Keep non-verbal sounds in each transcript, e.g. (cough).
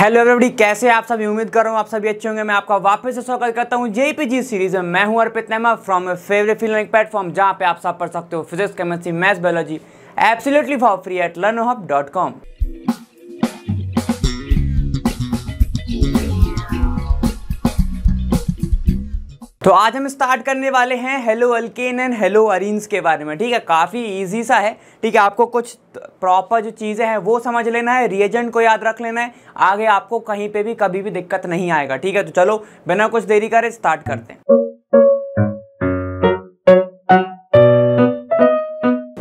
hello रबड़ी कैसे आप सभी उम्मीद कर रहा हूँ आप सभी अच्छे होंगे मैं आपका वापस से स्वागत करता हूँ जेपीजी सीरीज में मैं हूँ Arpit Nema from your favourite filmic platform जहाँ पे आप सब पढ़ सकते हो physics chemistry maths biology absolutely for free at learn dot com तो आज हम स्टार्ट करने वाले हैं halo alkane and halo arenes के बारे में ठीक है काफ़ी इजी सा है ठीक है आपको कुछ प्रॉपर जो चीज़ें हैं वो समझ लेना है रिएजेंट को याद रख लेना है आगे आपको कहीं पे भी कभी भी दिक्कत नहीं आएगा ठीक है तो चलो बिना कुछ देरी करे स्टार्ट करते हैं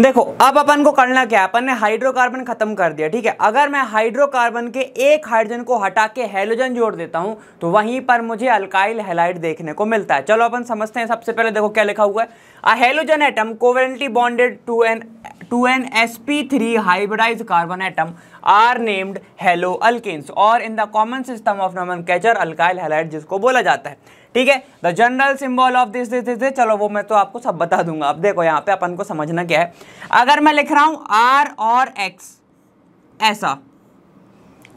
देखो अब अपन को करना क्या अपन ने हाइड्रोकार्बन खत्म कर दिया ठीक है अगर मैं हाइड्रोकार्बन के एक हाइड्रोजन को हटा के हेलोजन जोड़ देता हूं तो वहीं पर मुझे अल्काइल हेलाइड देखने को मिलता है चलो अपन समझते हैं सबसे पहले देखो क्या लिखा हुआ है a halogen atom covalently bonded to an to an S P three hybridise carbon atom are named halo अल्किस और in the common system of nomenclature alkyl halide जिसको बोला जाता है ठीक है the general symbol of this this this चलो वो मैं तो आपको सब बता दूंगा अब देखो यहाँ पे अपन को समझना क्या है अगर मैं लिख रहा हूं आर और एक्स ऐसा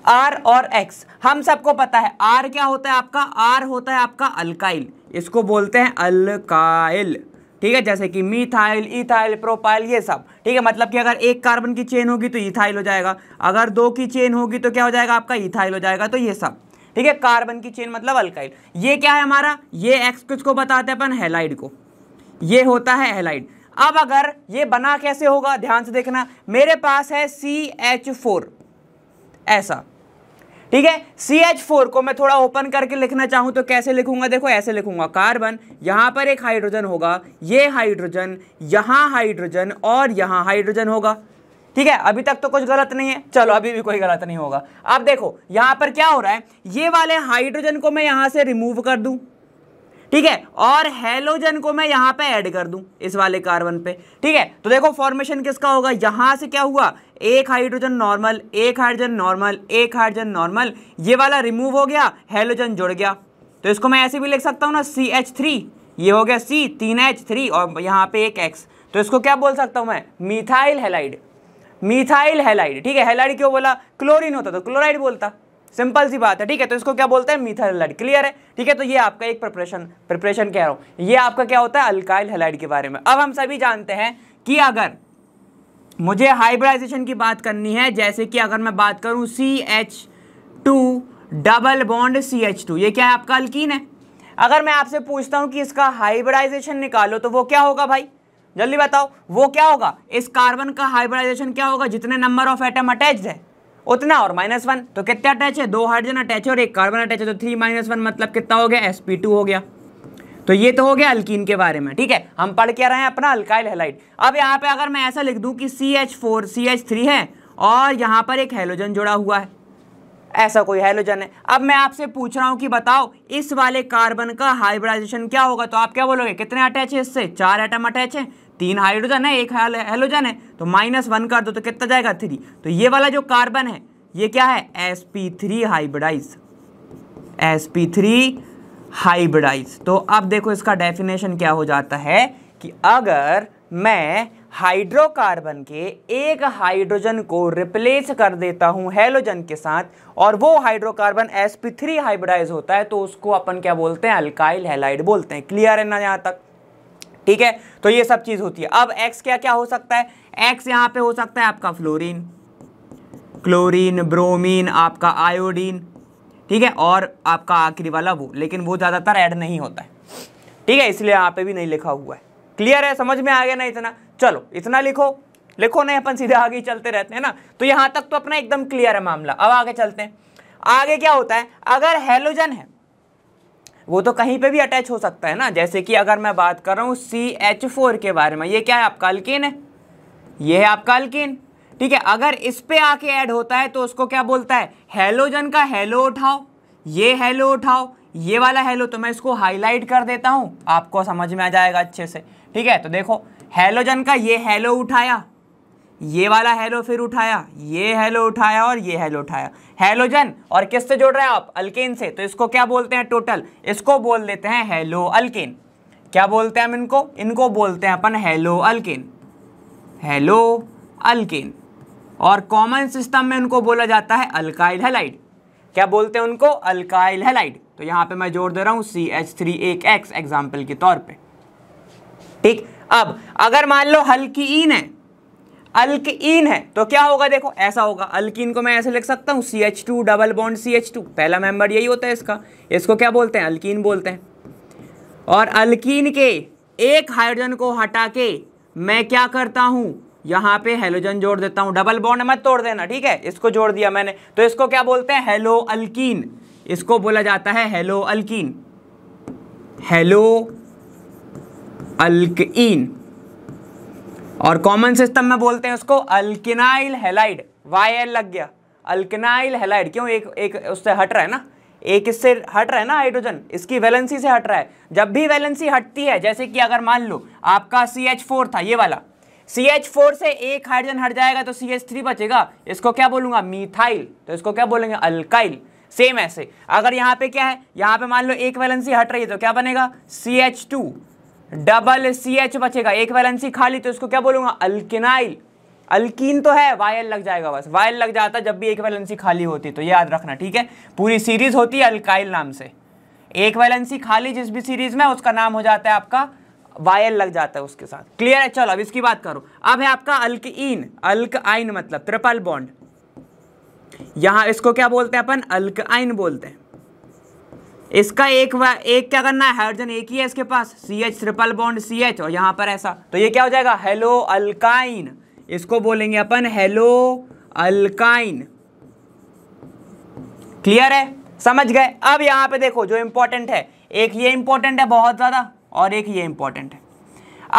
आर और एक्स हम सबको पता है आर क्या होता है आपका आर होता है आपका अल्काइल इसको बोलते हैं अल्काइल ठीक है जैसे कि मीथाइल इथाइल प्रोपाइल ये सब ठीक है मतलब कि अगर एक कार्बन की चेन होगी तो इथाइल हो जाएगा अगर दो की चेन होगी तो क्या हो जाएगा आपका इथाइल हो जाएगा तो ये सब ठीक है कार्बन की चेन मतलब अल्काइल ये क्या है हमारा ये एक्स को बताते हैं अपन हेलाइड को ये होता है हेलाइड अब अगर ये बना कैसे होगा ध्यान से देखना मेरे पास है सी एच फोर ऐसा ठीक है सी एच फोर को मैं थोड़ा ओपन करके लिखना चाहूं तो कैसे लिखूंगा देखो ऐसे लिखूंगा कार्बन यहां पर एक हाइड्रोजन होगा ये हाइड्रोजन यहां हाइड्रोजन और यहां हाइड्रोजन होगा ठीक है अभी तक तो कुछ गलत नहीं है चलो अभी भी कोई गलत नहीं होगा अब देखो यहाँ पर क्या हो रहा है ये वाले हाइड्रोजन को मैं यहाँ से रिमूव कर दूँ ठीक है और हेलोजन को मैं यहाँ पे ऐड कर दूं इस वाले कार्बन पे ठीक है तो देखो फॉर्मेशन किसका होगा यहाँ से क्या हुआ एक हाइड्रोजन नॉर्मल एक हाइड्रोजन नॉर्मल एक हाइड्रोजन नॉर्मल ये वाला रिमूव हो गया हेलोजन जुड़ गया तो इसको मैं ऐसे भी लिख सकता हूँ ना सी एच थ्री ये हो गया सी तीन एच थ्री और यहाँ पे एक एक्स तो इसको क्या बोल सकता हूँ मैं मिथाइल हेलाइड मिथाइल हेलाइड ठीक है हेलाइड क्यों बोला क्लोरीन होता तो क्लोराइड बोलता सिंपल सी बात है ठीक है तो इसको क्या बोलते हैं मिथाइल हेलाइड क्लियर है ठीक है तो ये आपका एक प्रिपरेशन प्रिपरेशन कह रहा हूँ ये आपका क्या होता है अल्काइल हेलाइड के बारे में अब हम सभी जानते हैं कि अगर मुझे हाइब्राइजेशन की बात करनी है जैसे कि अगर मैं बात करूँ C H two double bond C H two ये क्या है आपका अल्कीन है अगर मैं आपसे पूछता हूँ कि इसका हाइब्राइजेशन निकालो तो वो क्या होगा भाई जल्दी बताओ वो क्या होगा इस कार्बन का हाइब्रिडाइजेशन क्या होगा जितने नंबर ऑफ एटम अटैच है उतना और माइनस वन तो कितने अटैच है दो हाइड्रोजन अटैच है और एक कार्बन अटैच है तो थ्री माइनस वन मतलब कितना हो गया एस हो गया तो ये तो हो गया अल्किन के बारे में ठीक है हम पढ़ क्या रहे हैं अपना अल्काइल हेलाइट अब यहाँ पे अगर मैं ऐसा लिख दूँ कि C H four C H three है और यहाँ पर एक हेलोजन जुड़ा हुआ है ऐसा कोई हेलोजन है अब मैं आपसे पूछ रहा हूँ कि बताओ इस वाले कार्बन का हाइब्रिडाइजेशन क्या होगा तो आप क्या बोलोगे कितने अटैच है इससे चार आइटम अटैच है तीन हाइड्रोजन है एक हेलोजन है तो माइनस वन कर दो तो कितना जाएगा थ्री तो ये वाला जो कार्बन है ये क्या है S P three hybridise S P three hybridise तो अब देखो इसका डेफिनेशन क्या हो जाता है कि अगर मैं हाइड्रोकार्बन के एक हाइड्रोजन को रिप्लेस कर देता हूँ हेलोजन के साथ और वो हाइड्रोकार्बन sp3 हाइब्रिडाइज होता है तो उसको अपन क्या बोलते हैं अल्काइल हेलाइड बोलते हैं क्लियर है ना यहाँ तक ठीक है तो ये सब चीज़ होती है अब एक्स क्या क्या हो सकता है एक्स यहाँ पे हो सकता है आपका फ्लोरिन क्लोरिन ब्रोमिन आपका आयोडीन ठीक है और आपका आखिरी वाला वो लेकिन वो ज़्यादातर ऐड नहीं होता है ठीक है इसलिए यहाँ पे भी नहीं लिखा हुआ है क्लियर है समझ में आ गया ना इतना चलो इतना लिखो लिखो नहीं अपन सीधे आगे चलते रहते हैं ना तो यहां तक तो अपना एकदम क्लियर है मामला अब आगे चलते हैं आगे क्या होता है अगर हेलोजन है वो तो कहीं पे भी अटैच हो सकता है ना जैसे कि अगर मैं बात कर रहा हूँ सी एच फोर के बारे में ये क्या है आपका अल्किन है ये है आपका अल्किन ठीक है अगर इस पे आके ऐड होता है तो उसको क्या बोलता है हेलोजन का हेलो उठाओ ये हेलो उठाओ ये वाला हेलो तो मैं इसको हाईलाइट कर देता हूँ आपको समझ में आ जाएगा अच्छे से ठीक है तो देखो हेलोजन का ये हेलो उठाया ये वाला हेलो फिर उठाया ये हेलो उठाया और ये हेलो उठाया हेलोजन और किससे जोड़ रहे हैं आप अल्केन से तो इसको क्या बोलते हैं टोटल इसको बोल देते हैं हेलो अल्केन क्या बोलते हैं हम इनको इनको बोलते हैं अपन हेलो अल्केन हेलो अल्केन और कॉमन सिस्टम में उनको बोला जाता है अल्काइल हेलाइड क्या बोलते हैं उनको अल्काइल हेलाइड तो यहाँ पे मैं जोड़ दे रहा हूँ सी एच थ्री एक एक्स एग्जाम्पल के तौर पे ठीक अब अगर मान लो हल्कीन है अल्कीन है तो क्या होगा देखो ऐसा होगा अल्कीन को मैं ऐसे लिख सकता हूँ C H two double bond C H two पहला मेंबर यही होता है इसका इसको क्या बोलते हैं अल्कीन बोलते हैं और अल्कीन के एक हाइड्रोजन को हटा के मैं क्या करता हूँ यहाँ पे हेलोजन जोड़ देता हूँ डबल बॉन्ड मत तोड़ देना ठीक है इसको जोड़ दिया मैंने तो इसको क्या बोलते हैं हेलो अल्कीन इसको बोला जाता है हेलो अल्कीन हेलो अल्किन और कॉमन सिस्टम में बोलते हैं उसको अल्किनाइल हेलाइड वाई एल लग गया अल्किनाइल हेलाइड क्यों एक एक उससे हट रहा है ना एक इससे हट रहा है ना हाइड्रोजन इसकी वैलेंसी से हट रहा है जब भी वैलेंसी हटती है जैसे कि अगर मान लो आपका सी एच फोर था ये वाला सी एच फोर से एक हाइड्रोजन हट जाएगा तो सी एच थ्री बचेगा इसको क्या बोलूंगा मीथाइल तो इसको क्या बोलेंगे अल्काइल सेम ऐसे अगर यहाँ पे क्या है यहाँ पे मान लो एक वैलेंसी हट रही है तो क्या बनेगा C H two double C H बचेगा एक वैलेंसी खाली तो इसको क्या बोलूंगा अल्किनाइल अल्किन तो है वायल लग जाएगा बस वायल लग जाता जब भी एक वैलेंसी खाली होती तो याद रखना ठीक है पूरी सीरीज होती है अल्काइल नाम से एक वैलेंसी खाली जिस भी सीरीज में उसका नाम हो जाता है आपका वायल लग जाता है उसके साथ क्लियर है चलो अब इसकी बात करो अब है आपका अल्किन अल्काइन मतलब ट्रिपल बॉन्ड यहां इसको क्या बोलते हैं अपन अल्काइन बोलते हैं इसका एक एक क्या करना है हाइड्रोजन एक ही है इसके पास C H triple bond C H और यहाँ पर ऐसा तो ये क्या हो जाएगा हेलो अल्काइन इसको बोलेंगे अपन हेलो अल्काइन क्लियर है समझ गए अब यहाँ पे देखो जो इंपॉर्टेंट है एक ये इंपॉर्टेंट है बहुत ज़्यादा और एक ये इंपॉर्टेंट है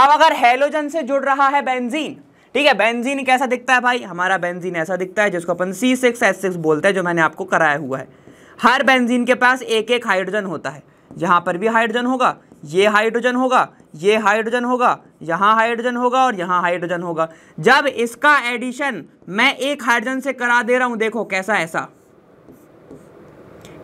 अब अगर हेलोजन से जुड़ रहा है बेंजीन ठीक है बेंजीन कैसा दिखता है भाई हमारा बेंजीन ऐसा दिखता है जिसको अपन सी सिक्स एस सिक्स बोलते हैं जो मैंने आपको कराया हुआ है हर बेंजीन के पास एक एक हाइड्रोजन होता है यहाँ पर भी हाइड्रोजन होगा ये हाइड्रोजन होगा ये हाइड्रोजन होगा यहाँ हाइड्रोजन होगा और यहाँ हाइड्रोजन होगा जब इसका एडिशन मैं एक हाइड्रोजन से करा दे रहा हूँ देखो कैसा ऐसा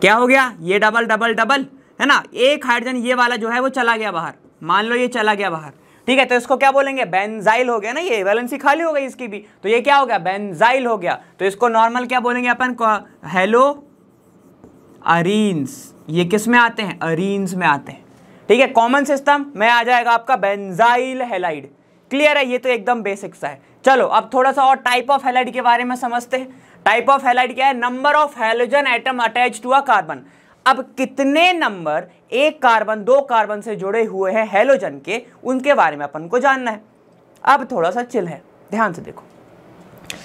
क्या हो गया ये डबल डबल डबल है ना एक हाइड्रोजन ये वाला जो है वो चला गया बाहर मान लो ये चला गया बाहर ठीक है तो इसको क्या बोलेंगे बेंजाइल हो गया ना ये वैलेंसी खाली हो गई इसकी भी तो ये क्या हो गया बेंजाइल हो गया तो इसको नॉर्मल क्या बोलेंगे अपन हेलो अरीन्स ये किस में आते हैं अरीन्स में आते हैं ठीक है कॉमन सिस्टम में आ जाएगा आपका बेंजाइल हेलाइड क्लियर है ये तो एकदम बेसिक सा है चलो अब थोड़ा सा और टाइप ऑफ हेलाइड के बारे में समझते हैं टाइप ऑफ हेलाइड क्या है number of halogen atom attach to a carbon अब कितने नंबर एक कार्बन दो कार्बन से जुड़े हुए हैं हेलोजन के उनके बारे में अपन को जानना है अब थोड़ा सा चिल है ध्यान से देखो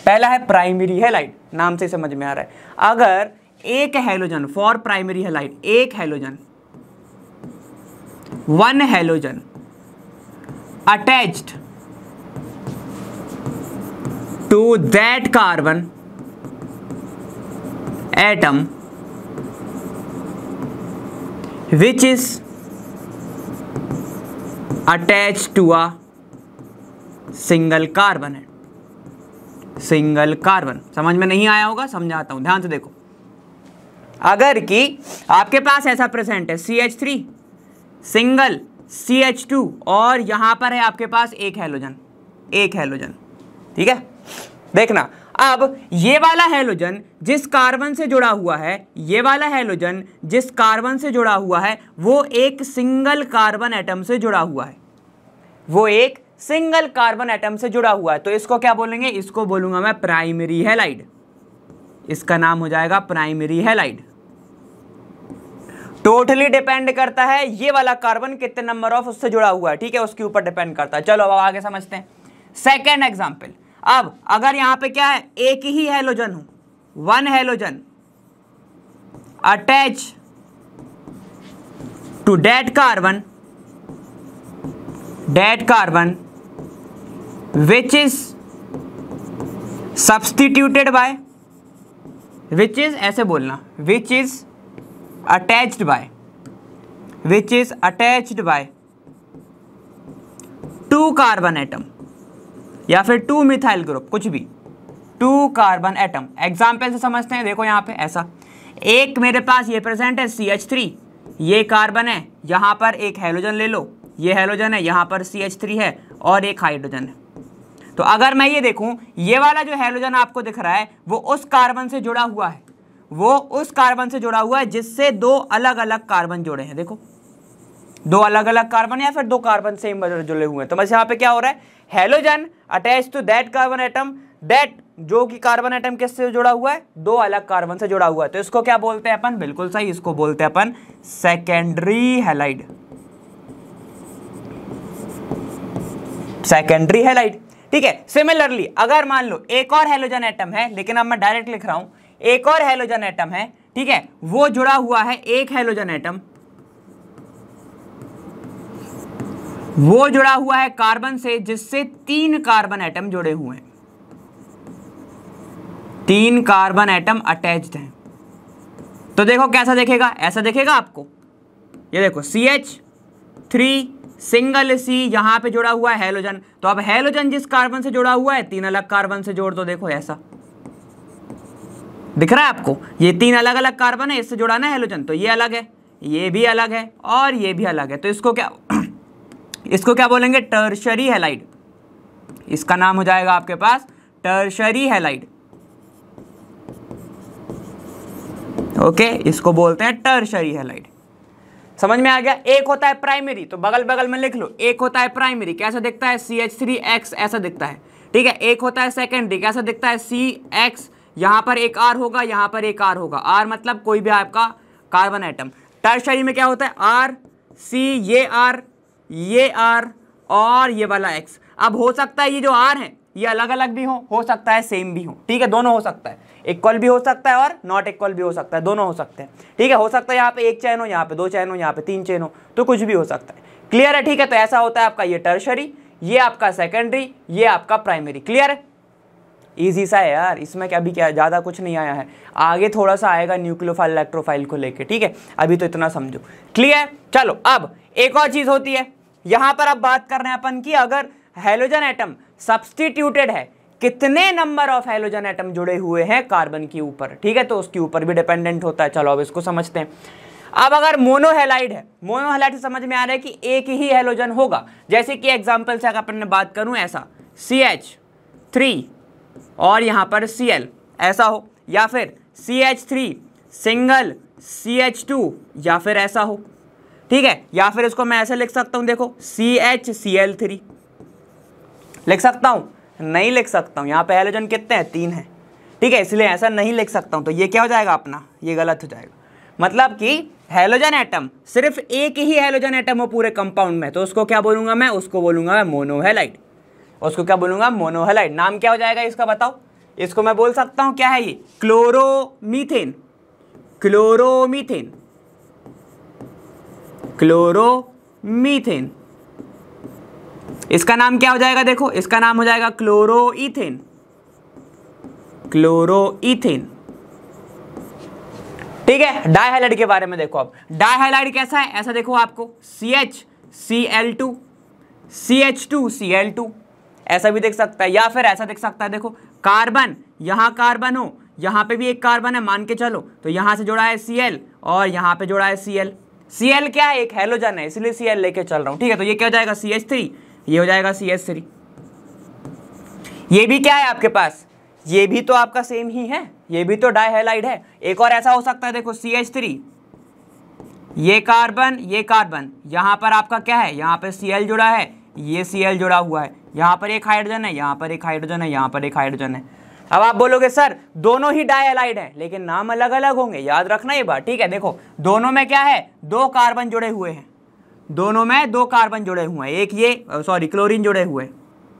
पहला है प्राइमरी हेलाइड नाम से समझ में आ रहा है अगर एक हेलोजन फॉर प्राइमरी हेलाइट एक halogen one halogen attached to that carbon atom which is attach to a single carbon single carbon समझ में नहीं आया होगा समझाता हूं ध्यान से देखो अगर कि आपके पास ऐसा प्रेजेंट है C H three single C H two और यहां पर है आपके पास एक हेलोजन एक हेलोजन ठीक है देखना अब ये वाला हेलोजन जिस कार्बन से जुड़ा हुआ है ये वाला हेलोजन जिस कार्बन से जुड़ा हुआ है वो एक सिंगल कार्बन एटम से जुड़ा हुआ है वो एक सिंगल कार्बन एटम से जुड़ा हुआ है तो इसको क्या बोलेंगे इसको बोलूंगा मैं प्राइमरी हेलाइड इसका नाम हो जाएगा प्राइमरी हेलाइड टोटली डिपेंड करता है ये वाला कार्बन कितने नंबर ऑफ उससे जुड़ा हुआ है ठीक है उसके ऊपर डिपेंड करता है चलो अब आगे समझते हैं सेकेंड एग्जाम्पल अब अगर यहां पे क्या है एक ही हेलोजन हो one halogen attach to that carbon that carbon which is substituted by which is ऐसे बोलना which is attached by which is attached by two carbon atom या फिर टू मिथाइल ग्रुप कुछ भी टू कार्बन एटम एग्जाम्पल से समझते हैं देखो यहाँ पे ऐसा एक मेरे पास ये प्रेजेंट है सी एच थ्री ये कार्बन है यहाँ पर एक हेलोजन ले लो ये हेलोजन है यहाँ पर सी एच थ्री है और एक हाइड्रोजन है तो अगर मैं ये देखूं ये वाला जो हेलोजन आपको दिख रहा है वो उस कार्बन से जुड़ा हुआ है वो उस कार्बन से जुड़ा हुआ है जिससे दो अलग अलग कार्बन जुड़े हैं देखो दो अलग अलग कार्बन या फिर दो कार्बन से जुड़े हुए हैं तो बस यहाँ पे क्या हो रहा है halogen attach to that carbon atom that जो कि कार्बन एटम किससे जुड़ा हुआ है दो अलग कार्बन से जुड़ा हुआ है तो इसको क्या बोलते हैं अपन बिल्कुल सही इसको बोलते हैं अपन सेकेंडरी हेलाइड सेकेंडरी हेलाइड ठीक है सिमिलरली अगर मान लो एक और हेलोजन एटम है लेकिन अब मैं डायरेक्ट लिख रहा हूं एक और हेलोजन एटम है ठीक है वो जुड़ा हुआ है एक हेलोजन एटम वो जुड़ा हुआ है कार्बन से जिससे तीन कार्बन एटम जुड़े हुए हैं तीन कार्बन एटम अटैच्ड हैं तो देखो कैसा देखेगा ऐसा देखेगा आपको ये देखो C H three single C यहां पे जुड़ा हुआ है हेलोजन तो अब हेलोजन जिस कार्बन से जुड़ा हुआ है तीन अलग कार्बन से जोड़ दो देखो ऐसा दिख रहा है आपको ये तीन अलग अलग कार्बन है इससे जुड़ाना है हेलोजन तो ये अलग है ये भी अलग है और ये भी अलग है तो इसको क्या (clears throat) इसको क्या बोलेंगे टर्शरी हेलाइड इसका नाम हो जाएगा आपके पास टर्शरी हेलाइड ओके इसको बोलते हैं टर्शरी हेलाइड समझ में आ गया एक होता है प्राइमरी तो बगल बगल में लिख लो एक होता है प्राइमरी कैसा दिखता है सी एच थ्री एक्स ऐसा दिखता है ठीक है एक होता है सेकेंडरी कैसा दिखता है सी एक्स यहाँ पर एक आर होगा यहाँ पर एक आर होगा आर मतलब कोई भी आपका कार्बन आइटम टर्शरी में क्या होता है आर सी ये आर ये आर और ये वाला एक्स अब हो सकता है ये जो आर है ये अलग अलग भी हो हो सकता है सेम भी हो ठीक है दोनों हो सकता है इक्वल भी हो सकता है और नॉट इक्वल भी हो सकता है दोनों हो सकते हैं ठीक है हो सकता है यहाँ पे एक चैन हो यहाँ पे दो चैन हो यहाँ पे तीन चैन हो तो कुछ भी हो सकता है क्लियर है ठीक है तो ऐसा होता है आपका ये टर्शरी ये आपका सेकेंडरी ये आपका प्राइमरी क्लियर है ईजी सा है यार इसमें क्या अभी क्या ज़्यादा कुछ नहीं आया है आगे थोड़ा सा आएगा न्यूक्लियोफाइल इलेक्ट्रोफाइल को लेके ठीक है अभी तो इतना समझो क्लियर चलो अब एक और चीज़ होती है यहाँ पर अब बात कर रहे हैं अपन की अगर हेलोजन एटम सब्सटीट्यूटेड है कितने नंबर ऑफ हेलोजन एटम जुड़े हुए हैं कार्बन के ऊपर ठीक है तो उसके ऊपर भी डिपेंडेंट होता है चलो अब इसको समझते हैं अब अगर मोनोहेलाइड है मोनोहेलाइड से समझ में आ रहा है कि एक ही हेलोजन होगा जैसे कि एग्जाम्पल से अगर अपन बात करूं ऐसा सी एच थ्री और यहाँ पर सी एल ऐसा हो या फिर C H three single C H two या फिर ऐसा हो ठीक है या फिर इसको मैं ऐसे लिख सकता हूँ देखो C H C L three लिख सकता हूँ नहीं लिख सकता हूँ यहाँ पे एलोजन कितने हैं तीन हैं ठीक है इसलिए ऐसा नहीं लिख सकता हूँ तो ये क्या हो जाएगा अपना ये गलत हो जाएगा मतलब कि हेलोजन एटम सिर्फ एक ही हेलोजन एटम हो पूरे कंपाउंड में तो उसको क्या बोलूंगा मैं उसको बोलूंगा मैं मोनोहेलाइट उसको क्या बोलूंगा मोनोहलाइड नाम क्या हो जाएगा इसका बताओ इसको मैं बोल सकता हूं क्या है ये क्लोरोमीथेन क्लोरोमीथेन क्लोरोमीथेन इसका नाम क्या हो जाएगा देखो इसका नाम हो जाएगा क्लोरोइथेन क्लोरोइथेन ठीक है डायहाइलाइड के बारे में देखो आप डायहाइलाइड कैसा है ऐसा देखो आपको C H C L two C H two C L two ऐसा भी देख सकता है या फिर ऐसा देख सकता है देखो कार्बन यहाँ कार्बन हो यहाँ पे भी एक कार्बन है मान के चलो तो यहाँ से जुड़ा है सी और यहाँ पे जुड़ा है सी एल सी एल क्या है एक हेलोजन है इसलिए सी एल लेके चल रहा हूँ ठीक है तो ये क्या हो जाएगा सी एच थ्री ये हो जाएगा सी एच थ्री ये भी क्या है आपके पास ये भी तो आपका सेम ही है ये भी तो डायहेलाइड है एक और ऐसा हो सकता है देखो सी एच थ्री ये कार्बन ये कार्बन यहाँ पर आपका क्या है यहाँ पर सी एल जुड़ा है ये सी एल जुड़ा हुआ है यहाँ पर एक हाइड्रोजन है यहाँ पर एक हाइड्रोजन है यहाँ पर एक हाइड्रोजन है अब आप बोलोगे सर दोनों ही डायलाइड है लेकिन नाम अलग अलग होंगे याद रखना ये बात ठीक है देखो दोनों में क्या है दो कार्बन जुड़े हुए हैं दोनों में दो कार्बन जुड़े हुए हैं एक ये सॉरी क्लोरीन जुड़े हुए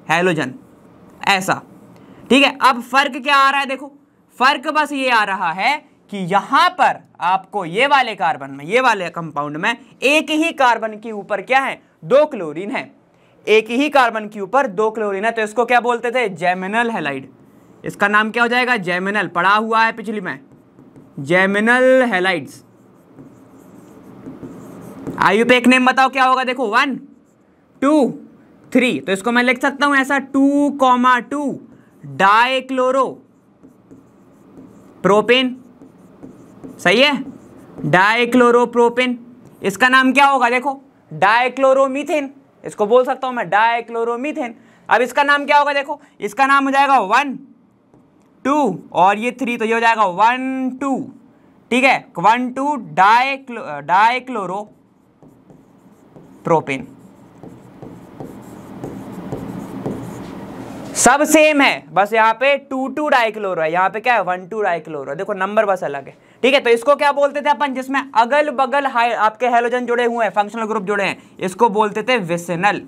हेलोजन ऐसा ठीक है अब फर्क क्या आ रहा है देखो फर्क बस ये आ रहा है कि यहां पर आपको ये वाले कार्बन में ये वाले कंपाउंड में एक ही कार्बन के ऊपर क्या है दो क्लोरीन है एक ही कार्बन के ऊपर दो क्लोरीन है तो इसको क्या बोलते थे जेमिनल हेलाइड इसका नाम क्या हो जाएगा जेमिनल पढ़ा हुआ है पिछली में जेमिनल हेलाइड्स आयु पे एक नेम बताओ क्या होगा देखो वन टू थ्री तो इसको मैं लिख सकता हूं ऐसा two comma two dichloro propane सही है प्रोपेन इसका नाम क्या होगा देखो डाइक्लोरोमीथेन इसको बोल सकता हूं मैं डाइक्लोरोमीथेन अब इसका नाम क्या होगा देखो इसका नाम हो जाएगा वन टू और ये थ्री तो ये हो जाएगा वन टू ठीक है one two dichloro dichloro propane सब सेम है बस यहाँ पे टू टू डाइक्लोरो है यहाँ पे क्या है वन टू डाइक्लोरो देखो नंबर बस अलग है ठीक है तो इसको क्या बोलते थे अपन जिसमें अगल बगल हाई आपके हेलोजन जुड़े हुए हैं फंक्शनल ग्रुप जुड़े हैं इसको बोलते थे विसनल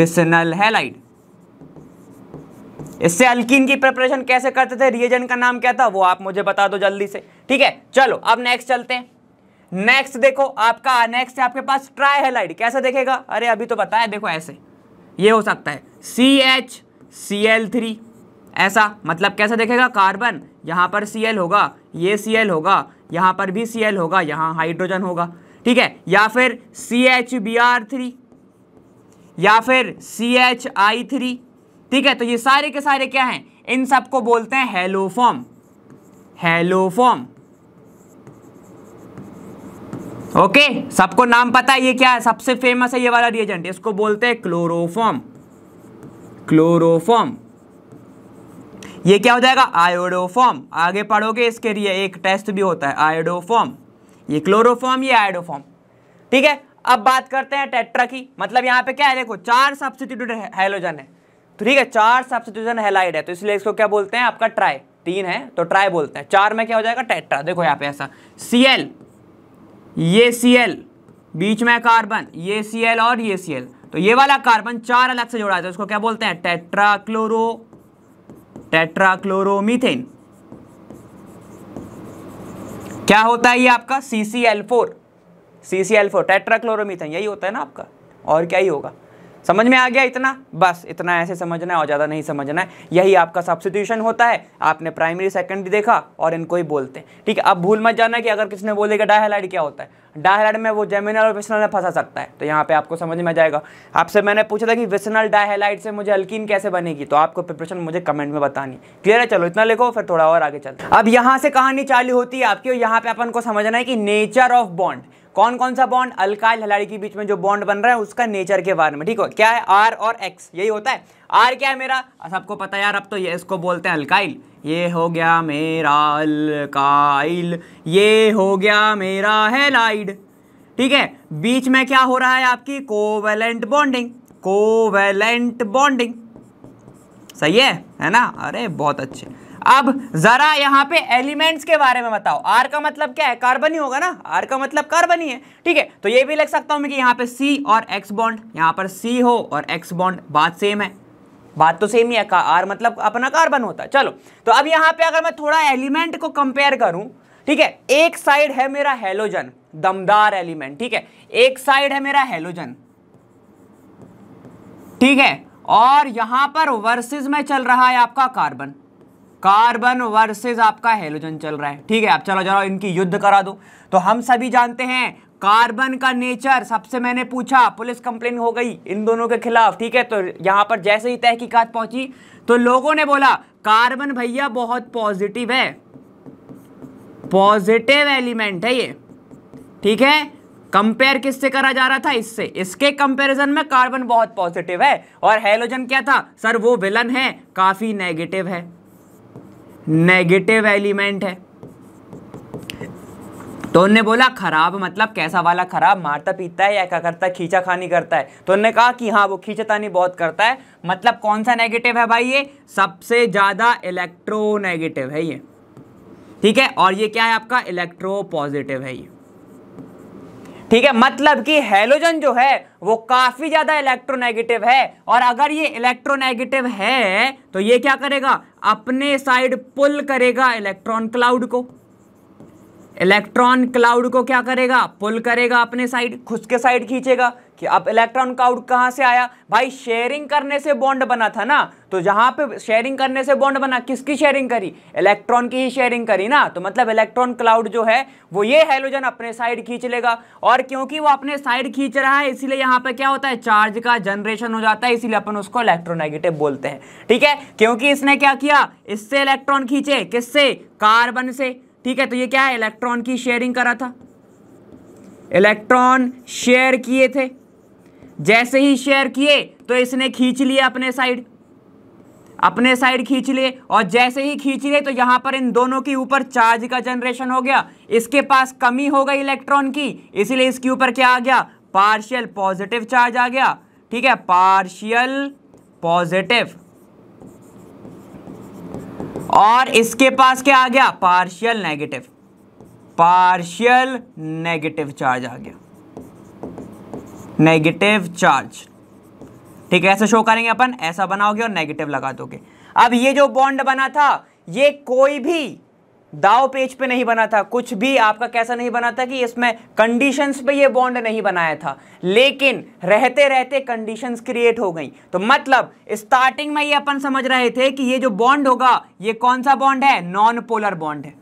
विसनल हेलाइड इससे अल्किन की प्रिपरेशन कैसे करते थे रिएजन का नाम क्या था वो आप मुझे बता दो जल्दी से ठीक है चलो अब नेक्स्ट चलते हैं नेक्स्ट देखो आपका नेक्स्ट आपके पास हेलाइड कैसे देखेगा अरे अभी तो बताया देखो ऐसे ये हो सकता है C H C L three ऐसा मतलब कैसा देखेगा कार्बन यहाँ पर सी होगा ये सी होगा यहाँ पर भी सी होगा यहाँ हाइड्रोजन होगा ठीक है या फिर C H B R three या फिर सी एच आई थ्री ठीक है तो ये सारे के सारे क्या हैं इन सबको बोलते हैं हेलोफॉर्म हेलोफॉर्म ओके सबको नाम पता है ये क्या है सबसे फेमस है ये वाला रिएजेंट इसको बोलते हैं क्लोरोफॉर्म क्लोरोफॉर्म ये क्या हो जाएगा आयोडोफॉर्म आगे पढ़ोगे इसके लिए एक टेस्ट भी होता है आयोडोफॉर्म ये क्लोरोफॉर्म ये आयोडोफॉर्म ठीक है अब बात करते हैं टेट्रा की मतलब यहाँ पे क्या है देखो चार सब्सिट्यूट हेलोजन है तो ठीक है चार सब्सिट्यूशन हेलाइड है तो इसलिए इसको क्या बोलते हैं आपका ट्राई तीन है तो ट्राई बोलते हैं चार में क्या हो जाएगा टेट्रा देखो यहाँ पे ऐसा सी एल ये सी एल बीच में कार्बन ये सी एल और ये सी एल तो ये वाला कार्बन चार अलग से जोड़ा जाता है उसको तो क्या बोलते हैं टेट्रा क्लोरो टेट्राक्लोरोमीथेन क्या होता है ये आपका C C L four C C L four tetrachloromethane यही होता है ना आपका और क्या ही होगा समझ में आ गया इतना बस इतना ऐसे समझना है और ज़्यादा नहीं समझना है यही आपका सब्सिट्यूशन होता है आपने प्राइमरी सेकेंडरी देखा और इनको ही बोलते हैं ठीक है अब भूल मत जाना कि अगर किसने बोलेगा डायहेलाइड क्या होता है डायहेलाइड में वो जेमिनल और विसनल में फंसा सकता है तो यहाँ पे आपको समझ में आ जाएगा आपसे मैंने पूछा था कि विसनल डायहेलाइड से मुझे अल्किन कैसे बनेगी तो आपको प्रिपरेशन मुझे कमेंट में बतानी क्लियर है चलो इतना लिखो फिर थोड़ा और आगे चलते अब यहाँ से कहानी चालू होती है आपकी और यहाँ पे अपन को समझना है कि नेचर ऑफ बॉन्ड कौन कौन सा बॉन्ड अल्काइल हलाड़ी के बीच में जो बॉन्ड बन रहा है उसका नेचर के बारे में ठीक है क्या है आर और एक्स यही होता है आर क्या है मेरा सबको पता है यार अब तो ये इसको बोलते हैं अल्काइल ये हो गया मेरा अल्काइल ये हो गया मेरा हेलाइड ठीक है बीच में क्या हो रहा है आपकी कोवेलेंट बॉन्डिंग कोवेलेंट बॉन्डिंग सही है है ना अरे बहुत अच्छे अब जरा यहाँ पे एलिमेंट्स के बारे में बताओ आर का मतलब क्या है कार्बन ही होगा ना आर का मतलब कार्बन ही है ठीक है तो ये भी लिख सकता हूं मैं कि यहाँ पे सी और एक्स बॉन्ड यहाँ पर सी हो और एक्स बॉन्ड बात सेम है बात तो सेम ही है का आर मतलब अपना कार्बन होता है चलो तो अब यहाँ पे अगर मैं थोड़ा एलिमेंट को कंपेयर करूँ ठीक है एक साइड है मेरा हेलोजन दमदार एलिमेंट ठीक है एक साइड है मेरा हेलोजन ठीक है और यहां पर वर्सेस में चल रहा है आपका कार्बन कार्बन वर्सेस आपका हेलोजन चल रहा है ठीक है आप चलो जाओ इनकी युद्ध करा दो तो हम सभी जानते हैं कार्बन का नेचर सबसे मैंने पूछा पुलिस कंप्लेन हो गई इन दोनों के खिलाफ ठीक है तो यहाँ पर जैसे ही तहकीकात पहुंची तो लोगों ने बोला कार्बन भैया बहुत पॉजिटिव है पॉजिटिव एलिमेंट है ये ठीक है कंपेयर किससे करा जा रहा था इससे इसके कंपैरिजन में कार्बन बहुत पॉजिटिव है और हेलोजन क्या था सर वो विलन है काफ़ी नेगेटिव है नेगेटिव एलिमेंट है तो उन्होंने बोला खराब मतलब कैसा वाला खराब मारता पीता है या क्या करता है खींचा खानी करता है तो उन्होंने कहा कि हाँ वो खींचतानी बहुत करता है मतलब कौन सा नेगेटिव है भाई ये सबसे ज़्यादा इलेक्ट्रो नेगेटिव है ये ठीक है और ये क्या है आपका इलेक्ट्रो पॉजिटिव है ये ठीक है मतलब कि हेलोजन जो है वो काफी ज्यादा इलेक्ट्रोनेगेटिव है और अगर ये इलेक्ट्रोनेगेटिव है तो ये क्या करेगा अपने साइड पुल करेगा इलेक्ट्रॉन क्लाउड को इलेक्ट्रॉन क्लाउड को क्या करेगा पुल करेगा अपने साइड खुद के साइड खींचेगा कि अब इलेक्ट्रॉन का आउट कहां से आया भाई शेयरिंग करने से बॉन्ड बना था ना तो जहां पे शेयरिंग करने से बॉन्ड बना किसकी शेयरिंग करी इलेक्ट्रॉन की ही शेयरिंग करी ना तो मतलब इलेक्ट्रॉन क्लाउड जो है वो ये हेलोजन अपने साइड खींच लेगा और क्योंकि वो अपने साइड खींच रहा है इसीलिए यहां पे क्या होता है चार्ज का जनरेशन हो जाता है इसीलिए अपन उसको इलेक्ट्रोनेगेटिव बोलते हैं ठीक है क्योंकि इसने क्या किया इससे इलेक्ट्रॉन खींचे किससे कार्बन से ठीक है तो ये क्या है इलेक्ट्रॉन की शेयरिंग करा था इलेक्ट्रॉन शेयर किए थे जैसे ही शेयर किए तो इसने खींच लिया अपने साइड अपने साइड खींच लिए और जैसे ही खींच लिए तो यहाँ पर इन दोनों के ऊपर चार्ज का जनरेशन हो गया इसके पास कमी हो गई इलेक्ट्रॉन की इसीलिए इसके ऊपर क्या आ गया पार्शियल पॉजिटिव चार्ज आ गया ठीक है पार्शियल पॉजिटिव और इसके पास क्या आ गया partial negative partial negative charge आ गया नेगेटिव चार्ज ठीक है ऐसे शो करेंगे अपन ऐसा बनाओगे और नेगेटिव लगा दोगे अब ये जो बॉन्ड बना था ये कोई भी दाव पेज पे नहीं बना था कुछ भी आपका कैसा नहीं बना था कि इसमें कंडीशंस पे ये बॉन्ड नहीं बनाया था लेकिन रहते रहते कंडीशंस क्रिएट हो गई तो मतलब स्टार्टिंग में ये अपन समझ रहे थे कि ये जो बॉन्ड होगा ये कौन सा बॉन्ड है नॉन पोलर बॉन्ड है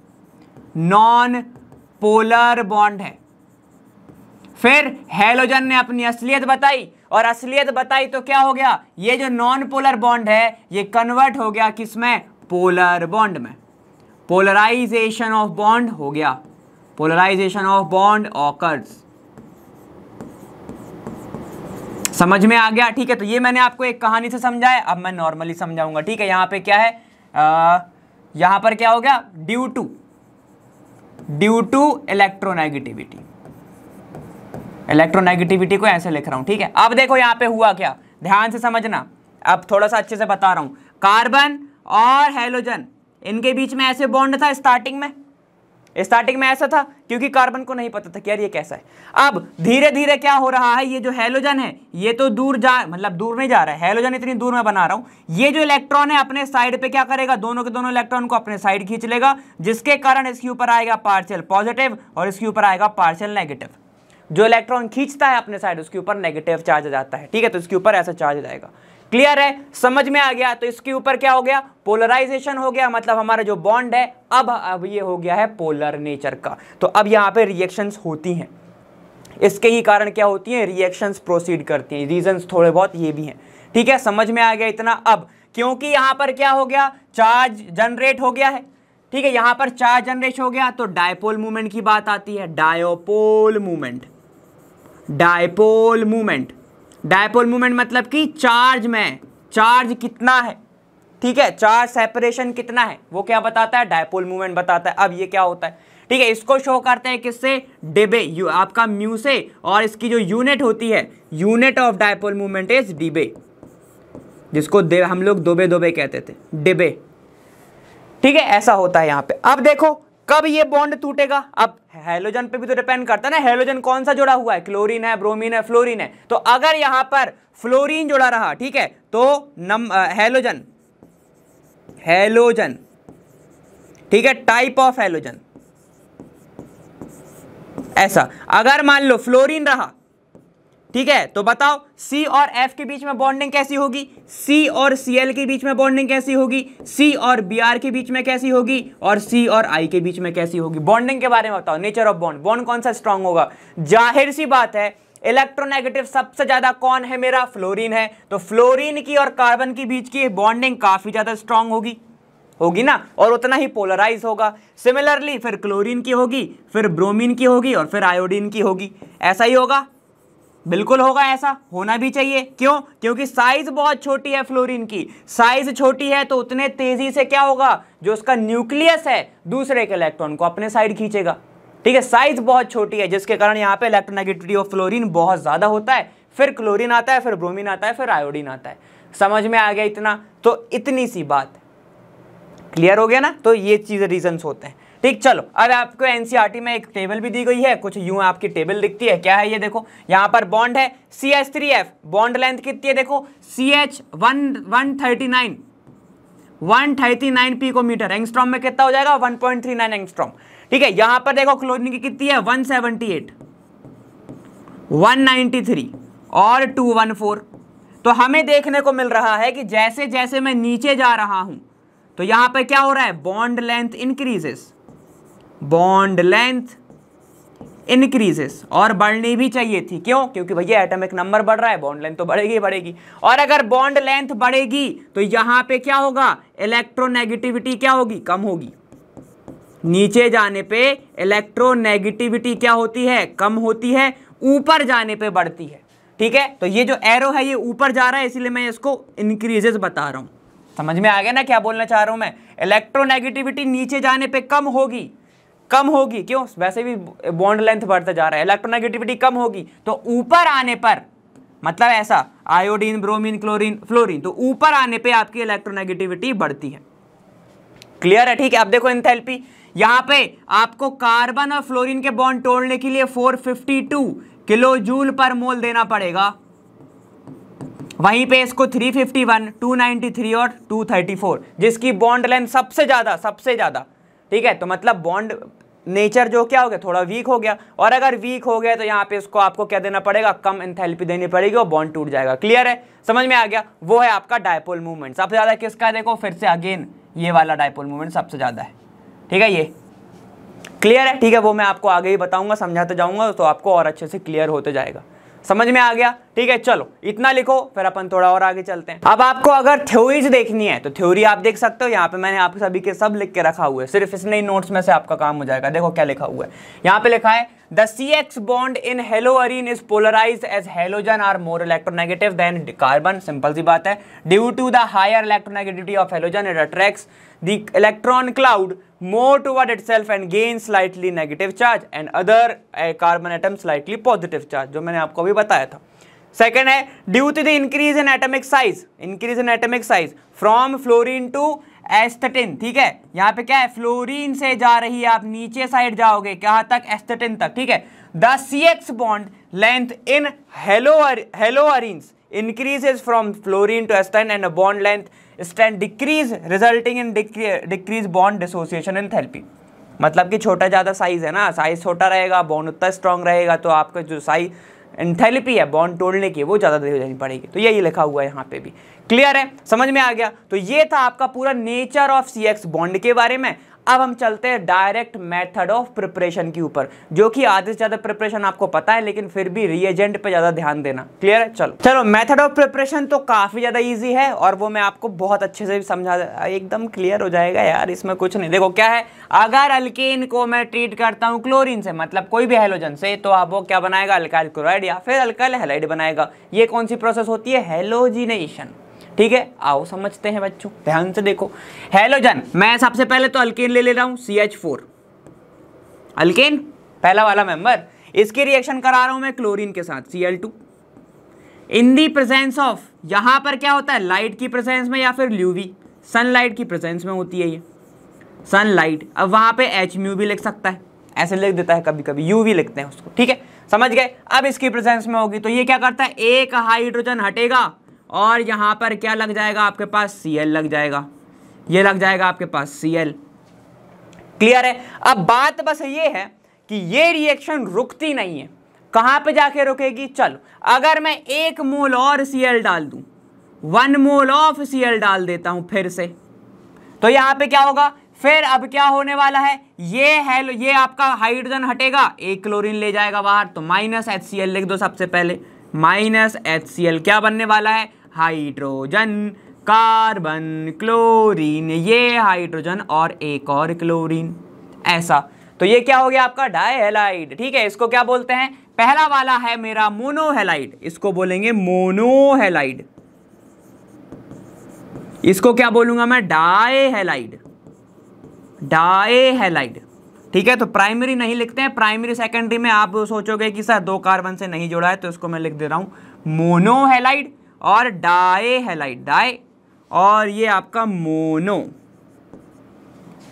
नॉन पोलर बॉन्ड है फिर हेलोजन ने अपनी असलियत बताई और असलियत बताई तो क्या हो गया ये जो नॉन पोलर बॉन्ड है ये कन्वर्ट हो गया किसमें पोलर बॉन्ड में पोलराइजेशन ऑफ बॉन्ड हो गया पोलराइजेशन ऑफ बॉन्ड ऑकर्स समझ में आ गया ठीक है तो ये मैंने आपको एक कहानी से समझाया अब मैं नॉर्मली समझाऊंगा ठीक है यहां पे क्या है आ, यहां पर क्या हो गया due to due to electronegativity electronegativity को ऐसे लिख रहा हूँ ठीक है अब देखो यहाँ पे हुआ क्या ध्यान से समझना अब थोड़ा सा अच्छे से बता रहा हूँ कार्बन और हेलोजन इनके बीच में ऐसे बॉन्ड था स्टार्टिंग में स्टार्टिंग में ऐसा था क्योंकि कार्बन को नहीं पता था कि यार ये कैसा है अब धीरे धीरे क्या हो रहा है ये जो हेलोजन है ये तो दूर जा मतलब दूर नहीं जा रहा है हेलोजन इतनी दूर में बना रहा हूँ ये जो इलेक्ट्रॉन है अपने साइड पे क्या करेगा दोनों के दोनों इलेक्ट्रॉन को अपने साइड खींच लेगा जिसके कारण इसके ऊपर आएगा पार्शियल पॉजिटिव और इसके ऊपर आएगा पार्शियल नेगेटिव जो इलेक्ट्रॉन खींचता है अपने साइड उसके ऊपर नेगेटिव चार्ज आ जाता है ठीक है तो इसके ऊपर ऐसा चार्ज जाएगा क्लियर है समझ में आ गया तो इसके ऊपर क्या हो गया पोलराइजेशन हो गया मतलब हमारा जो बॉन्ड है अब अब ये हो गया है पोलर नेचर का तो अब यहाँ पे रिएक्शंस होती हैं इसके ही कारण क्या होती हैं रिएक्शंस प्रोसीड करती हैं रीजंस थोड़े बहुत ये भी हैं ठीक है समझ में आ गया इतना अब क्योंकि यहाँ पर क्या हो गया चार्ज जनरेट हो गया है ठीक है यहाँ पर चार्ज जनरेट हो गया तो डायपोल मूवमेंट की बात आती है dipole movement dipole movement dipole movement मतलब कि चार्ज में चार्ज कितना है ठीक है चार्ज सेपरेशन कितना है वो क्या बताता है डायपोल मूवमेंट बताता है अब ये क्या होता है ठीक है इसको शो करते हैं किससे डिबे यू आपका म्यू से और इसकी जो यूनिट होती है unit of dipole movement is debye जिसको दे हम लोग दोबे दोबे कहते थे डिबे ठीक है ऐसा होता है यहां पे अब देखो कब ये बॉन्ड टूटेगा अब हेलोजन पे भी तो डिपेंड करता है ना हेलोजन कौन सा जुड़ा हुआ है क्लोरीन है ब्रोमीन है फ्लोरीन है तो अगर यहां पर फ्लोरीन जुड़ा रहा ठीक है तो नम हेलोजन हेलोजन ठीक है टाइप ऑफ हेलोजन ऐसा अगर मान लो फ्लोरीन रहा ठीक है तो बताओ C और F के बीच में बॉन्डिंग कैसी होगी C और Cl के बीच में बॉन्डिंग कैसी होगी C और Br के बीच में कैसी होगी और C और I के बीच में कैसी होगी बॉन्डिंग के बारे में बताओ नेचर ऑफ बॉन्ड बॉन्ड कौन सा स्ट्रांग होगा जाहिर सी बात है इलेक्ट्रोनेगेटिव सबसे ज्यादा कौन है मेरा फ्लोरीन है तो फ्लोरिन की और कार्बन के बीच की बॉन्डिंग काफी ज्यादा स्ट्रांग होगी होगी ना और उतना ही पोलराइज होगा सिमिलरली फिर क्लोरीन की होगी फिर ब्रोमीन की होगी और फिर आयोडीन की होगी ऐसा ही होगा बिल्कुल होगा ऐसा होना भी चाहिए क्यों क्योंकि साइज बहुत छोटी है फ्लोरीन की साइज छोटी है तो उतने तेजी से क्या होगा जो उसका न्यूक्लियस है दूसरे के इलेक्ट्रॉन को अपने साइड खींचेगा ठीक है साइज बहुत छोटी है जिसके कारण यहाँ पे इलेक्ट्रोनेगेटिविटी ऑफ फ्लोरिन बहुत ज़्यादा होता है फिर क्लोरिन आता है फिर ब्रोमिन आता है फिर आयोडीन आता है समझ में आ गया इतना तो इतनी सी बात क्लियर हो गया ना तो ये चीज़ रीजन्स होते हैं ठीक चलो अब आपको एनसीईआरटी e में एक टेबल भी दी गई है कुछ यूं आपकी टेबल दिखती है क्या है ये देखो यहाँ पर बॉन्ड है C H three F bond length कितनी है देखो C H one one thirty nine one thirty nine metre angstrom में कितना हो जाएगा one point three nine angstrom ठीक है यहाँ पर देखो क्लोरिन की कितनी है one seventy eight one ninety three और टू वन फोर तो हमें देखने को मिल रहा है कि जैसे जैसे मैं नीचे जा रहा हूं तो यहां पर क्या हो रहा है bond length increases bond length increases और बढ़नी भी चाहिए थी क्यों क्योंकि भैया एटॉमिक नंबर बढ़ रहा है बॉन्ड लेंथ तो बढ़ेगी बढ़ेगी और अगर बॉन्ड लेंथ बढ़ेगी तो यहां पे क्या होगा इलेक्ट्रोनेगेटिविटी क्या होगी कम होगी नीचे जाने पे इलेक्ट्रोनेगेटिविटी क्या होती है कम होती है ऊपर जाने पे बढ़ती है ठीक है तो ये जो एरो है ये ऊपर जा रहा है इसीलिए मैं इसको इंक्रीजेस बता रहा हूं समझ में आ गया ना क्या बोलना चाह रहा हूं मैं इलेक्ट्रोनेगेटिविटी नीचे जाने पे कम होगी कम होगी क्यों वैसे भी बॉन्ड लेंथ बढ़ता जा रहा है इलेक्ट्रोनेगेटिविटी कम होगी तो ऊपर आने पर मतलब ऐसा आयोडीन ब्रोमीन क्लोरीन फ्लोरीन तो ऊपर आने पे आपकी इलेक्ट्रोनेगेटिविटी बढ़ती है क्लियर है ठीक है अब देखो इंथेल्पी यहां पे आपको कार्बन और फ्लोरीन के बॉन्ड तोड़ने के लिए 452 किलो जूल पर मोल देना पड़ेगा वहीं पे इसको 351, 293 और 234 जिसकी बॉन्ड लेंथ सबसे ज़्यादा सबसे ज़्यादा ठीक है तो मतलब बॉन्ड नेचर जो क्या हो गया थोड़ा वीक हो गया और अगर वीक हो गया तो यहाँ पे इसको आपको क्या देना पड़ेगा कम इंथेल्पी देनी पड़ेगी और बॉन्ड टूट जाएगा क्लियर है समझ में आ गया वो है आपका डायपोल मूवमेंट सबसे ज़्यादा किसका देखो फिर से अगेन ये वाला डायपोल मूवमेंट सबसे ज़्यादा है ठीक है ये क्लियर है ठीक है वो मैं आपको आगे ही बताऊंगा समझाते जाऊंगा तो आपको और अच्छे से क्लियर होते जाएगा समझ में आ गया ठीक है चलो इतना लिखो फिर अपन थोड़ा और आगे चलते हैं अब आपको अगर थ्योरीज देखनी है तो थ्योरी आप देख सकते हो यहाँ पे मैंने आप सभी के सब लिख के रखा हुआ है सिर्फ इस नई नोट्स में से आपका काम हो जाएगा देखो क्या लिखा हुआ है यहाँ पे लिखा है the C X bond in halo arene is polarise as halogen are more electronegative than carbon simple सी बात है due to the higher electronegativity of halogen it attracts the electron cloud more toward itself and gain slightly negative charge and other uh, carbon atom slightly positive charge जो मैंने आपको अभी बताया था second है due to the increase in atomic size increase in atomic size from fluorine to astatine ठीक है यहाँ पे क्या है फ्लोरीन से जा रही है आप नीचे साइड जाओगे कहाँ तक एस्थेटिन तक ठीक है the C X bond length in halo halo arenes increases from fluorine to acetine and a bond length strength decrease resulting in decrease bond dissociation enthalpy मतलब कि छोटा ज़्यादा साइज है ना साइज छोटा रहेगा बॉन्ड उतना स्ट्रांग रहेगा तो आपका जो साइज एंथेलिपी है बॉन्ड तोड़ने की वो ज़्यादा देर देनी पड़ेगी तो यही लिखा हुआ है यहाँ पे भी क्लियर है समझ में आ गया तो ये था आपका पूरा nature of C X bond के बारे में अब हम चलते हैं डायरेक्ट मेथड ऑफ प्रिपरेशन के ऊपर जो कि आधे से ज़्यादा प्रिपरेशन आपको पता है लेकिन फिर भी रिएजेंट पे ज़्यादा ध्यान देना क्लियर है चलो चलो मेथड ऑफ प्रिपरेशन तो काफ़ी ज़्यादा ईजी है और वो मैं आपको बहुत अच्छे से समझा एकदम क्लियर हो जाएगा यार इसमें कुछ नहीं देखो क्या है अगर अल्केन को मैं ट्रीट करता हूँ क्लोरिन से मतलब कोई भी हेलोजन से तो आप वो क्या बनाएगा अल्काइल क्लोराइड या फिर अल्काइल हेलाइड बनाएगा ये कौन सी प्रोसेस होती है हेलोजिनेशन ठीक है आओ समझते हैं बच्चों ध्यान से देखो हेलोजन मैं सबसे पहले तो अल्केन ले ले रहा हूँ सी एच फोर अल्केन पहला वाला मेंबर इसकी रिएक्शन करा रहा हूँ मैं क्लोरीन के साथ C L two in the presence of यहाँ पर क्या होता है लाइट की प्रेजेंस में या फिर ल्यूवी सनलाइट की प्रेजेंस में होती है ये सनलाइट अब वहाँ पे एच म्यू भी लिख सकता है ऐसे लिख देता है कभी कभी यू भी लिखते हैं उसको ठीक है समझ गए अब इसकी प्रेजेंस में होगी तो ये क्या करता है एक हाइड्रोजन हटेगा और यहाँ पर क्या लग जाएगा आपके पास सी लग जाएगा ये लग जाएगा आपके पास सी क्लियर है अब बात बस ये है कि ये रिएक्शन रुकती नहीं है कहाँ पे जाके रुकेगी चलो अगर मैं एक मोल और सी डाल दूँ वन मोल ऑफ सी डाल देता हूँ फिर से तो यहाँ पे क्या होगा फिर अब क्या होने वाला है ये है ये आपका हाइड्रोजन हटेगा एक क्लोरीन ले जाएगा बाहर तो माइनस एच लिख दो सबसे पहले माइनस एच सी एल क्या बनने वाला है हाइड्रोजन कार्बन क्लोरीन ये हाइड्रोजन और एक और क्लोरीन ऐसा तो ये क्या हो गया आपका डायहेलाइड ठीक है इसको क्या बोलते हैं पहला वाला है मेरा मोनोहेलाइड इसको बोलेंगे मोनोहेलाइड इसको क्या बोलूंगा मैं डायहेलाइड डायहेलाइड ठीक है तो प्राइमरी नहीं लिखते हैं प्राइमरी सेकेंडरी में आप सोचोगे कि सर दो कार्बन से नहीं जुड़ा है तो इसको मैं लिख दे रहा हूँ मोनोहेलाइड और डाएहेलाइड डाए और ये आपका मोनो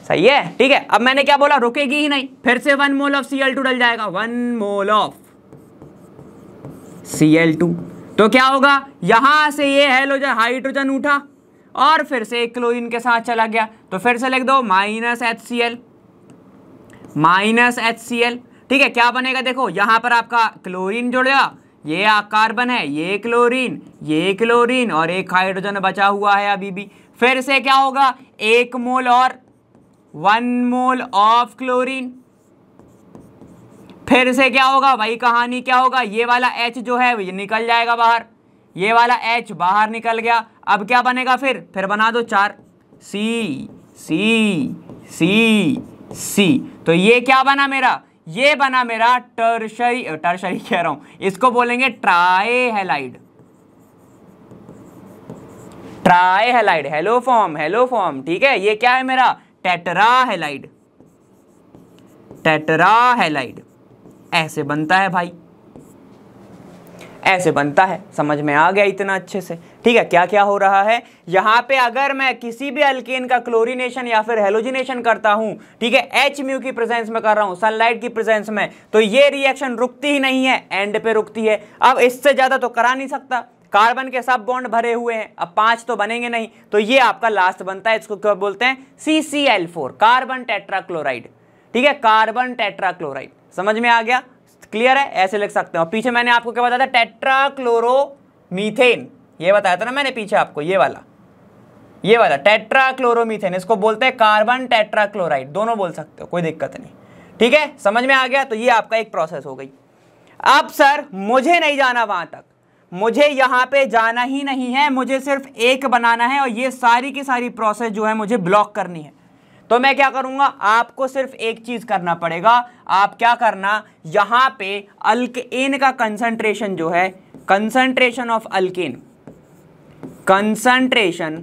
सही है ठीक है अब मैंने क्या बोला रुकेगी ही नहीं फिर से one mole of C L two डल जाएगा one mole of C L two तो क्या होगा यहां से ये हेलोजन हाइड्रोजन उठा और फिर से क्लोरीन के साथ चला गया तो फिर से लिख दो minus H C L minus H C L ठीक है क्या बनेगा देखो यहाँ पर आपका क्लोरीन जुड़ेगा ये कार्बन है ये क्लोरीन ये क्लोरीन और एक हाइड्रोजन बचा हुआ है अभी भी फिर से क्या होगा एक मोल और वन मोल ऑफ क्लोरीन फिर से क्या होगा वही कहानी क्या होगा ये वाला एच जो है ये निकल जाएगा बाहर ये वाला एच बाहर निकल गया अब क्या बनेगा फिर फिर बना दो चार सी सी सी सी तो ये क्या बना मेरा ये बना मेरा टर्शरी टर्शरी कह रहा हूं इसको बोलेंगे halide trihalide haloform haloform ठीक है ये क्या है मेरा टेटरा हेलाइड टेटरा हेलाइड ऐसे बनता है भाई ऐसे बनता है समझ में आ गया इतना अच्छे से ठीक है क्या क्या हो रहा है यहां पे अगर मैं किसी भी अल्केन का क्लोरीनेशन या फिर हेलोजिनेशन करता हूं ठीक है एच म्यू की प्रेजेंस में कर रहा हूं सनलाइट की प्रेजेंस में तो ये रिएक्शन रुकती ही नहीं है एंड पे रुकती है अब इससे ज़्यादा तो करा नहीं सकता कार्बन के सब बॉन्ड भरे हुए हैं अब पांच तो बनेंगे नहीं तो ये आपका लास्ट बनता है इसको क्या बोलते हैं C C L four carbon tetrachloride ठीक है कार्बन टेट्राक्लोराइड समझ में आ गया क्लियर है ऐसे लिख सकते हो पीछे मैंने आपको क्या बताया था टेट्राक्लोरोमीथेन ये बताया था ना मैंने पीछे आपको ये वाला ये वाला टेट्राक्लोरोमीथेन इसको बोलते हैं कार्बन टेट्राक्लोराइड दोनों बोल सकते हो कोई दिक्कत नहीं ठीक है समझ में आ गया तो ये आपका एक प्रोसेस हो गई अब सर मुझे नहीं जाना वहां तक मुझे यहां पे जाना ही नहीं है मुझे सिर्फ एक बनाना है और ये सारी की सारी प्रोसेस जो है मुझे ब्लॉक करनी है तो मैं क्या करूंगा आपको सिर्फ एक चीज़ करना पड़ेगा आप क्या करना यहां पे अल्केन का कंसंट्रेशन जो है concentration of alkane concentration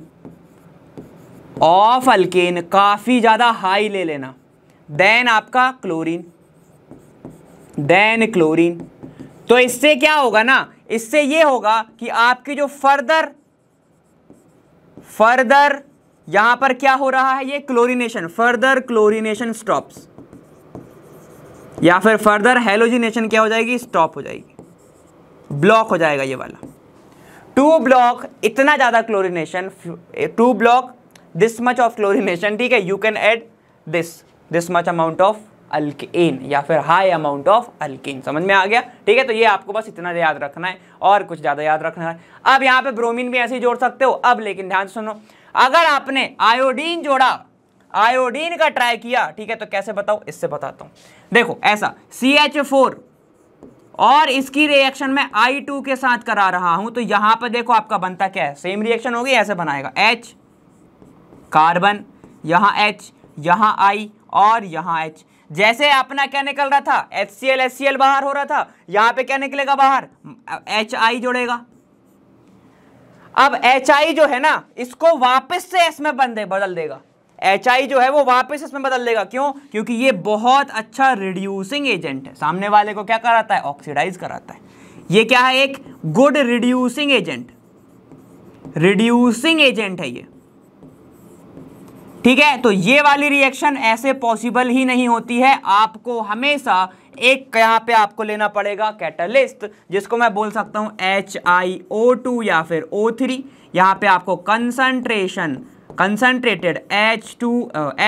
of alkane काफ़ी ज़्यादा हाई ले लेना देन आपका क्लोरीन देन क्लोरीन तो इससे क्या होगा ना इससे ये होगा कि आपकी जो फर्दर फर्दर यहां पर क्या हो रहा है ये क्लोरीनेशन फर्दर क्लोरीनेशन स्टॉप्स या फिर फर्दर हेलोजिनेशन क्या हो जाएगी स्टॉप हो जाएगी ब्लॉक हो जाएगा ये वाला टू ब्लॉक इतना ज़्यादा chlorination to block this much of chlorination ठीक है you can add this this much amount of alkene या फिर हाई अमाउंट ऑफ अल्किन समझ में आ गया ठीक है तो ये आपको बस इतना याद रखना है और कुछ ज़्यादा याद रखना है अब यहाँ पे ब्रोमीन भी ऐसे ही जोड़ सकते हो अब लेकिन ध्यान सुनो अगर आपने आयोडीन जोड़ा आयोडीन का ट्राई किया ठीक है तो कैसे बताओ इससे बताता हूँ देखो ऐसा सी एच फोर और इसकी रिएक्शन में आई टू के साथ करा रहा हूं तो यहां पर देखो आपका बनता क्या है सेम रिएक्शन होगी ऐसे बनाएगा एच कार्बन यहां एच यहां आई और यहां एच जैसे अपना क्या निकल रहा था H C L H C L बाहर हो रहा था यहां पे क्या निकलेगा बाहर एच आई जोड़ेगा अब एच आई जो है ना इसको वापस से इसमें बंदे बदल देगा एच आई जो है वो वापस इसमें बदल देगा क्यों क्योंकि ये बहुत अच्छा रिड्यूसिंग एजेंट है सामने वाले को क्या कराता है ऑक्सीडाइज कराता है ये क्या है एक good reducing agent reducing agent है ये ठीक है तो ये वाली रिएक्शन ऐसे पॉसिबल ही नहीं होती है आपको हमेशा एक यहां पे आपको लेना पड़ेगा कैटलिस्ट जिसको मैं बोल सकता हूं एच आई ओ टू या फिर ओ थ्री यहां पर आपको concentration concentrated H two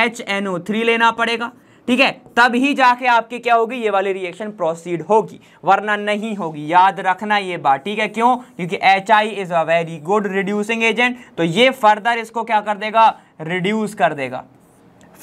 H N O three लेना पड़ेगा ठीक है तब ही जाके आपकी क्या होगी ये वाली रिएक्शन प्रोसीड होगी वरना नहीं होगी याद रखना ये बात ठीक है क्यों क्योंकि H I is a very good reducing agent तो ये फर्दर इसको क्या कर देगा रिड्यूस कर देगा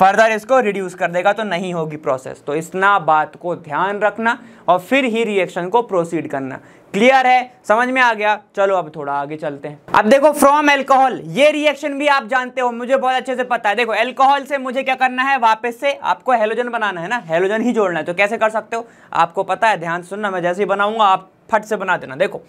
फर्दर इसको रिड्यूस कर देगा तो नहीं होगी प्रोसेस तो ना बात को ध्यान रखना और फिर ही रिएक्शन को प्रोसीड करना क्लियर है समझ में आ गया चलो अब थोड़ा आगे चलते हैं अब देखो फ्रॉम एल्कोहल ये रिएक्शन भी आप जानते हो मुझे बहुत अच्छे से पता है देखो एल्कोहल से मुझे क्या करना है वापस से आपको हेलोजन बनाना है ना हेलोजन ही जोड़ना है तो कैसे कर सकते हो आपको पता है ध्यान सुनना मैं जैसे ही बनाऊंगा आप फट से बना देना देखो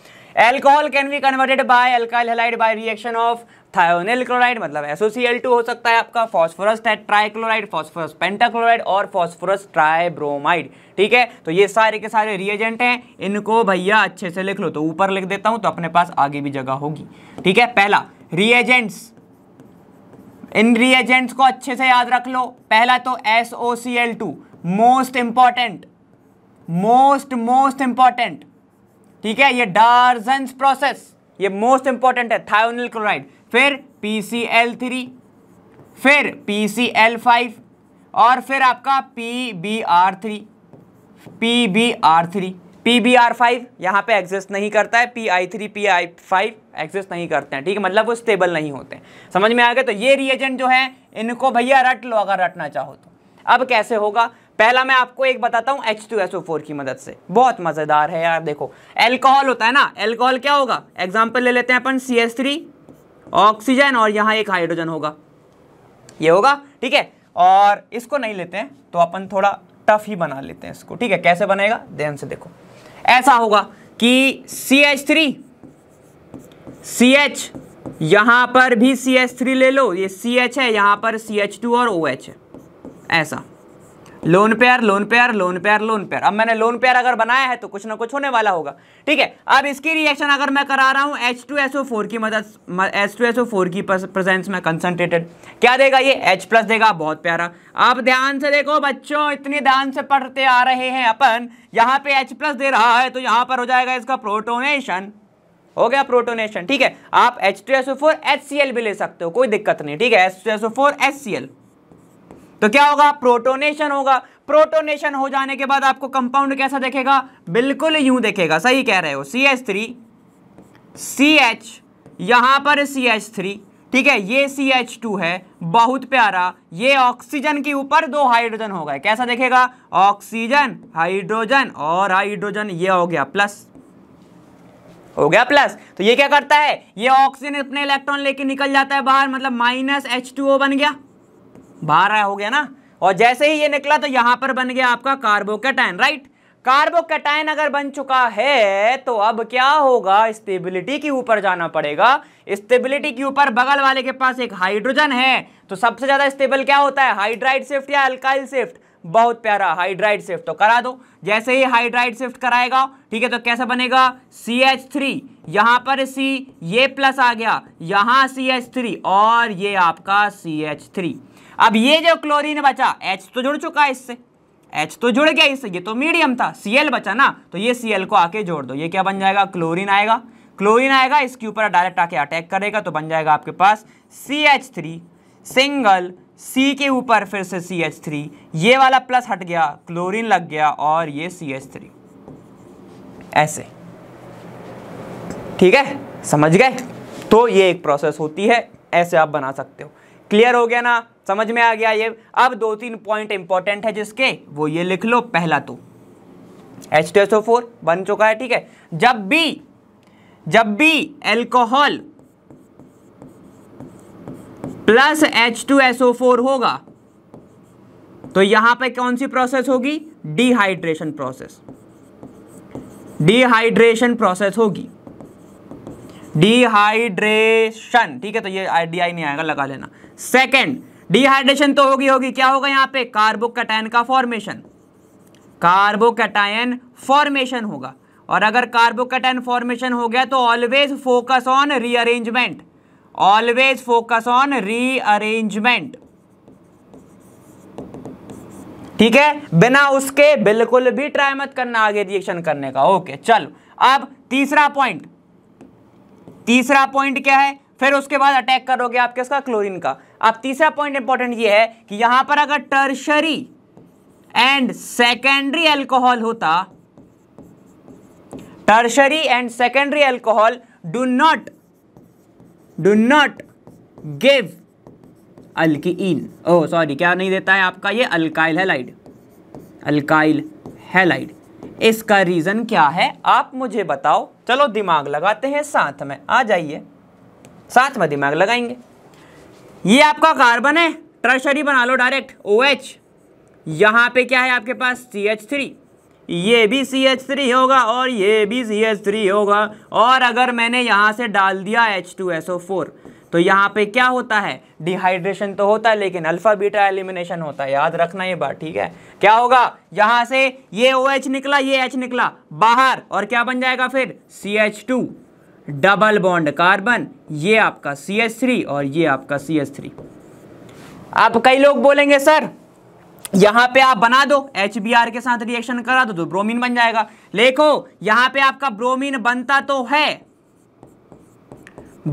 alcohol can be converted by alkyl halide by reaction of thionyl chloride मतलब एसओसीएल टू हो सकता है आपका फॉस्फोरस ट्राइक्लोराइड फॉस्फोरस पेंटाक्लोराइड और फॉस्फोरस ट्राइब्रोमाइड ठीक है तो ये सारे के सारे रिएजेंट हैं इनको भैया अच्छे से लिख लो तो ऊपर लिख देता हूं तो अपने पास आगे भी जगह होगी ठीक है पहला रिएजेंट्स इन रिएजेंट्स को अच्छे से याद रख लो पहला तो SOCl two most important most most important ठीक है ये डार्जन्स प्रोसेस ये मोस्ट इंपॉर्टेंट है थायोनिल क्लोराइड फिर पी थ्री फिर पी सी एल फाइव और फिर आपका P B R three P B R three P B R five यहाँ पर एग्जिस्ट नहीं करता है P I three P I five exist नहीं करते हैं ठीक है मतलब वो स्टेबल नहीं होते समझ में आ गया तो ये रिएजेंट जो है इनको भैया रट लो अगर रटना चाहो तो अब कैसे होगा पहला मैं आपको एक बताता हूँ H2SO4 की मदद से बहुत मज़ेदार है यार देखो एल्कोहल होता है ना एल्कोहल क्या होगा एग्जाम्पल ले लेते हैं अपन सी एस थ्री ऑक्सीजन और यहाँ एक हाइड्रोजन होगा ये होगा ठीक है और इसको नहीं लेते हैं तो अपन थोड़ा टफ ही बना लेते हैं इसको ठीक है कैसे बनेगा ध्यान से देखो ऐसा होगा कि C H three C H यहाँ पर भी सी एच थ्री ले लो ये सी एच है यहाँ पर सी एच टू और ओ OH एच है ऐसा lone pair lone pair lone pair lone pair अब मैंने लोन पेयर अगर बनाया है तो कुछ ना कुछ होने वाला होगा ठीक है अब इसकी रिएक्शन अगर मैं करा रहा हूँ H two S O four की मदद H two S O four की प्रेजेंस में कंसनट्रेटेड क्या देगा ये एच प्लस देगा बहुत प्यारा आप ध्यान से देखो बच्चों इतने ध्यान से पढ़ते आ रहे हैं अपन यहाँ पे एच प्लस दे रहा है तो यहाँ पर हो जाएगा इसका प्रोटोनेशन हो गया प्रोटोनेशन ठीक है आप H H two S O four C L भी ले सकते हो कोई दिक्कत नहीं ठीक है S two O four H C L तो क्या होगा प्रोटोनेशन होगा प्रोटोनेशन हो जाने के बाद आपको कंपाउंड कैसा देखेगा बिल्कुल यूं देखेगा सही कह रहे हो C H three C H यहां पर सी एच थ्री ठीक है ये सी एच टू है बहुत प्यारा ये ऑक्सीजन के ऊपर दो हाइड्रोजन हो गए कैसा देखेगा ऑक्सीजन हाइड्रोजन और हाइड्रोजन ये हो गया प्लस हो गया प्लस तो ये क्या करता है ये ऑक्सीजन अपने इलेक्ट्रॉन लेके निकल जाता है बाहर मतलब माइनस एच टू ओ बन गया बाहर हो गया ना और जैसे ही ये निकला तो यहाँ पर बन गया आपका कार्बोकेटाइन राइट कार्बोकेटाइन अगर बन चुका है तो अब क्या होगा स्टेबिलिटी के ऊपर जाना पड़ेगा स्टेबिलिटी के ऊपर बगल वाले के पास एक हाइड्रोजन है तो सबसे ज़्यादा स्टेबल क्या होता है हाइड्राइड शिफ्ट या अल्काइल शिफ्ट बहुत प्यारा हाइड्राइड शिफ्ट तो करा दो जैसे ही हाइड्राइड शिफ्ट कराएगा ठीक है तो कैसा बनेगा सी एच थ्री यहाँ पर सी ये प्लस आ गया यहाँ सी एच थ्री और ये आपका सी एच थ्री अब ये जो क्लोरीन बचा एच तो जुड़ चुका है इससे एच तो जुड़ गया इससे ये तो मीडियम था एल बचा ना तो ये सीएल को आके जोड़ दो ये क्या बन जाएगा क्लोरीन आएगा क्लोरीन आएगा इसके ऊपर डायरेक्ट आके अटैक करेगा तो बन जाएगा आपके पास C H three single C के ऊपर फिर से सी एच थ्री ये वाला प्लस हट गया क्लोरीन लग गया और ये सी एच थ्री ऐसे ठीक है समझ गए तो ये एक प्रोसेस होती है ऐसे आप बना सकते हो क्लियर हो गया ना समझ में आ गया ये अब दो तीन पॉइंट इंपॉर्टेंट है जिसके वो ये लिख लो पहला तो एच टू फोर बन चुका है ठीक है जब भी जब भी alcohol plus H two four होगा तो यहां पे कौन सी प्रोसेस होगी डिहाइड्रेशन प्रोसेस डिहाइड्रेशन प्रोसेस होगी डिहाइड्रेशन ठीक है तो ये डी आई नहीं आएगा लगा लेना सेकेंड डिहाइड्रेशन तो होगी होगी क्या होगा यहाँ पे कार्बोकैटायन का फॉर्मेशन कार्बोकैटायन फॉर्मेशन होगा और अगर कार्बोकैटायन फॉर्मेशन हो गया तो always focus on rearrangement always focus on rearrangement ठीक है बिना उसके बिल्कुल भी ट्राई मत करना आगे रिएक्शन करने का ओके चलो अब तीसरा पॉइंट तीसरा पॉइंट क्या है फिर उसके बाद अटैक करोगे आप किसका क्लोरीन का अब तीसरा पॉइंट इंपॉर्टेंट ये है कि यहां पर अगर टर्शरी एंड सेकेंडरी एल्कोहल होता tertiary and secondary alcohol do not do not give alkene oh sorry क्या नहीं देता है आपका ये अल्काइल हैलाइड अल्काइल हैलाइड इसका रीज़न क्या है आप मुझे बताओ चलो दिमाग लगाते हैं साथ में आ जाइए साथ में दिमाग लगाएंगे ये आपका कार्बन है ट्रशरी बना लो डायरेक्ट ओ एच यहाँ पे क्या है आपके पास सी एच थ्री ये भी सी एच थ्री होगा और ये भी सी एच थ्री होगा और अगर मैंने यहाँ से डाल दिया H two S O four तो यहाँ पे क्या होता है डिहाइड्रेशन तो होता है लेकिन अल्फ़ा बीटा एलिमिनेशन होता है याद रखना ये बात ठीक है क्या होगा यहां से ये ओ OH निकला ये एच निकला बाहर और क्या बन जाएगा फिर C H two double bond carbon ये आपका सी एच थ्री और ये आपका सी एच थ्री आप कई लोग बोलेंगे सर यहां पे आप बना दो एच के साथ रिएक्शन करा दो तो ब्रोमीन बन जाएगा देखो यहां पे आपका ब्रोमीन बनता तो है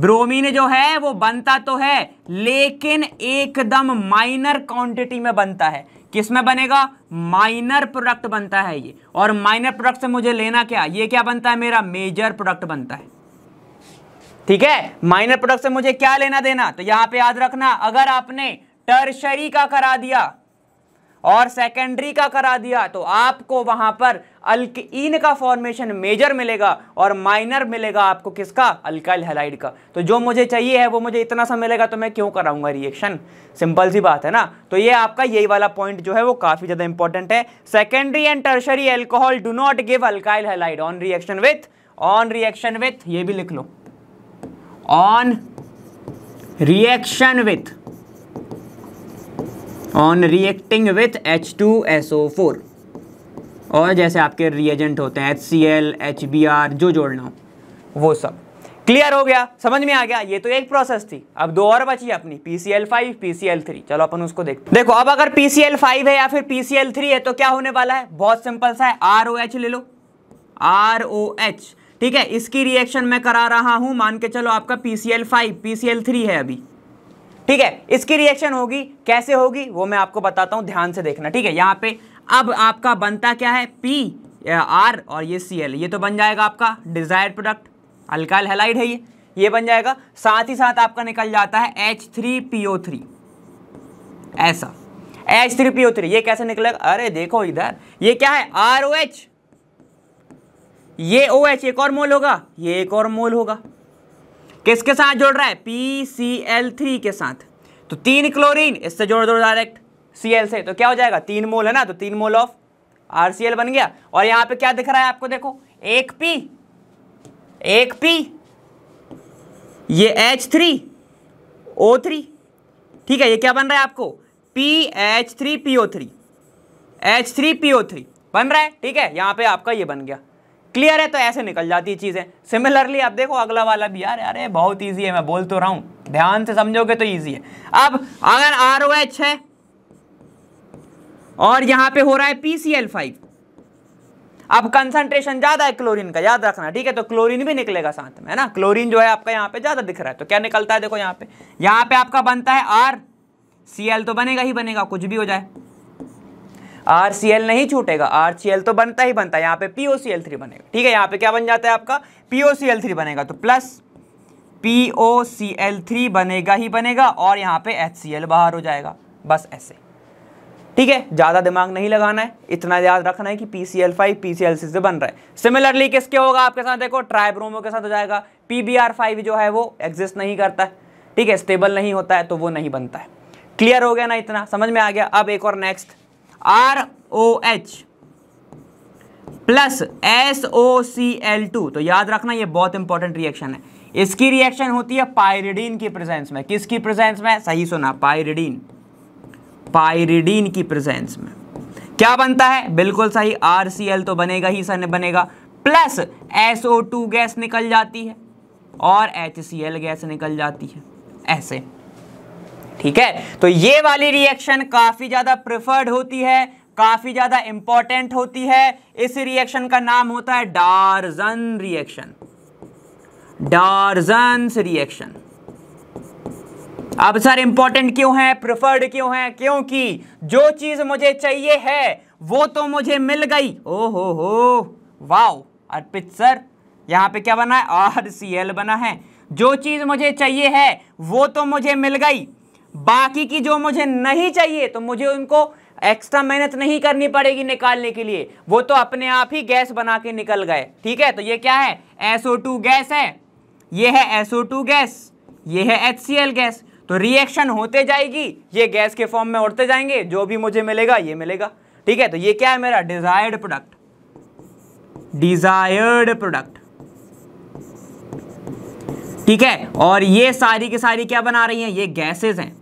ब्रोमीन जो है वो बनता तो है लेकिन एकदम माइनर क्वांटिटी में बनता है किस में बनेगा माइनर प्रोडक्ट बनता है ये और माइनर प्रोडक्ट से मुझे लेना क्या ये क्या बनता है मेरा मेजर प्रोडक्ट बनता है ठीक है माइनर प्रोडक्ट से मुझे क्या लेना देना तो यहां पे याद रखना अगर आपने टर्शरी का करा दिया और सेकेंडरी का करा दिया तो आपको वहां पर अल्कीन का फॉर्मेशन मेजर मिलेगा और माइनर मिलेगा आपको किसका अल्काइल हेलाइड का तो जो मुझे चाहिए है वो मुझे इतना सा मिलेगा तो मैं क्यों कराऊंगा रिएक्शन सिंपल सी बात है ना तो ये आपका यही वाला पॉइंट जो है वो काफ़ी ज़्यादा इंपॉर्टेंट है secondary and tertiary alcohol do not give alkyl halide on reaction with on reaction with ये भी लिख लो on reaction with on reacting with H two SO four और जैसे आपके रिएजेंट होते हैं H C L H B R जो जोड़ना हो वो सब क्लियर हो गया समझ में आ गया ये तो एक प्रोसेस थी अब दो और बची अपनी PCl5, PCl3 चलो अपन उसको देखते देखो अब अगर PCl5 है या फिर PCl3 है तो क्या होने वाला है बहुत सिंपल सा है आर ओ एच ले लो आर ओ एच ठीक है इसकी रिएक्शन मैं करा रहा हूं मान के चलो आपका P C five P C L three है अभी ठीक है इसकी रिएक्शन होगी कैसे होगी वो मैं आपको बताता हूँ ध्यान से देखना ठीक है यहाँ पे अब आपका बनता क्या है पी आर और ये सी एल ये तो बन जाएगा आपका डिजायर प्रोडक्ट अल्काइल हेलाइड है ये ये बन जाएगा साथ ही साथ आपका निकल जाता है H three P O three ऐसा H three P O three ये कैसे निकलेगा अरे देखो इधर ये क्या है आर ओ एच ये ओ एच एक और मोल होगा ये एक और मोल होगा किसके साथ जोड़ रहा है पी सी एल थ्री के साथ तो तीन क्लोरीन इससे जोड़ दो डायरेक्ट सी एल से तो क्या हो जाएगा तीन मोल है ना तो तीन mole of R C L बन गया और यहाँ पे क्या दिख रहा है आपको देखो एक पी एक पी ये एच थ्री ओ थ्री ठीक है ये क्या बन रहा है आपको P H three P O three H three P O three बन रहा है ठीक है यहाँ पे आपका ये बन गया क्लियर है तो ऐसे निकल जाती है चीज़ें सिमिलरली आप देखो अगला वाला भी यार अरे बहुत ईजी है मैं बोल तो रहा हूँ ध्यान से समझोगे तो ईजी है अब अगर आर ओ एच है और यहां पे हो रहा है पीसीएल फाइव अब कंसंट्रेशन ज्यादा है क्लोरीन का याद रखना ठीक है तो क्लोरीन भी निकलेगा साथ में है ना क्लोरीन जो है आपका यहाँ पे ज्यादा दिख रहा है तो क्या निकलता है देखो यहाँ पे यहाँ पे आपका बनता है आर सी एल तो बनेगा ही बनेगा कुछ भी हो जाए आर सी एल नहीं छूटेगा आर सी एल तो बनता ही बनता है यहाँ पर P O C L three बनेगा ठीक है यहाँ पर क्या बन जाता है आपका P O C L three बनेगा तो plus P O C L three बनेगा ही बनेगा और यहाँ पर एच सी एल बाहर हो जाएगा बस ऐसे ठीक है ज़्यादा दिमाग नहीं लगाना है इतना याद रखना है कि पीसीएल फाइव पीसीएल से बन रहा है सिमिलरली किसके होगा आपके साथ देखो ट्राइब्रोमो के साथ हो जाएगा पीबीआर फाइव जो है वो एग्जिस्ट नहीं करता है ठीक है स्टेबल नहीं होता है तो वो नहीं बनता है क्लियर हो गया ना इतना समझ में आ गया अब एक और next R O H plus S O C L two तो याद रखना यह बहुत इंपॉर्टेंट रिएक्शन है इसकी रिएक्शन होती है पायरिडीन की प्रेजेंस में किसकी प्रेजेंस में सही सुना पायरिडीन पायरिडीन की प्रेजेंस में क्या बनता है बिल्कुल सही आर तो बनेगा ही सन बनेगा प्लस SO2 गैस निकल जाती है और HCl गैस निकल जाती है ऐसे ठीक है तो ये वाली रिएक्शन काफ़ी ज़्यादा प्रेफर्ड होती है काफ़ी ज़्यादा इंपॉर्टेंट होती है इस रिएक्शन का नाम होता है डार्जन रिएक्शन डारजन रिएक्शन अब सर इंपॉर्टेंट क्यों है प्रिफर्ड क्यों है क्योंकि जो चीज मुझे चाहिए है वो तो मुझे मिल गई ओ हो हो वाओ अर्पित सर यहाँ पे क्या बना है आर सी एल बना है जो चीज मुझे चाहिए है वो तो मुझे मिल गई बाकी की जो मुझे नहीं चाहिए तो मुझे उनको एक्स्ट्रा मेहनत नहीं करनी पड़ेगी निकालने के लिए वो तो अपने आप ही गैस बना के निकल गए ठीक है तो ये क्या है टू गैस है ये है टू गैस ये है एल गैस तो रिएक्शन होते जाएगी ये गैस के फॉर्म में उड़ते जाएंगे जो भी मुझे मिलेगा ये मिलेगा ठीक है तो ये क्या है मेरा डिजायर्ड प्रोडक्ट डिजायर्ड प्रोडक्ट ठीक है और ये सारी की सारी क्या बना रही हैं ये गैसेस हैं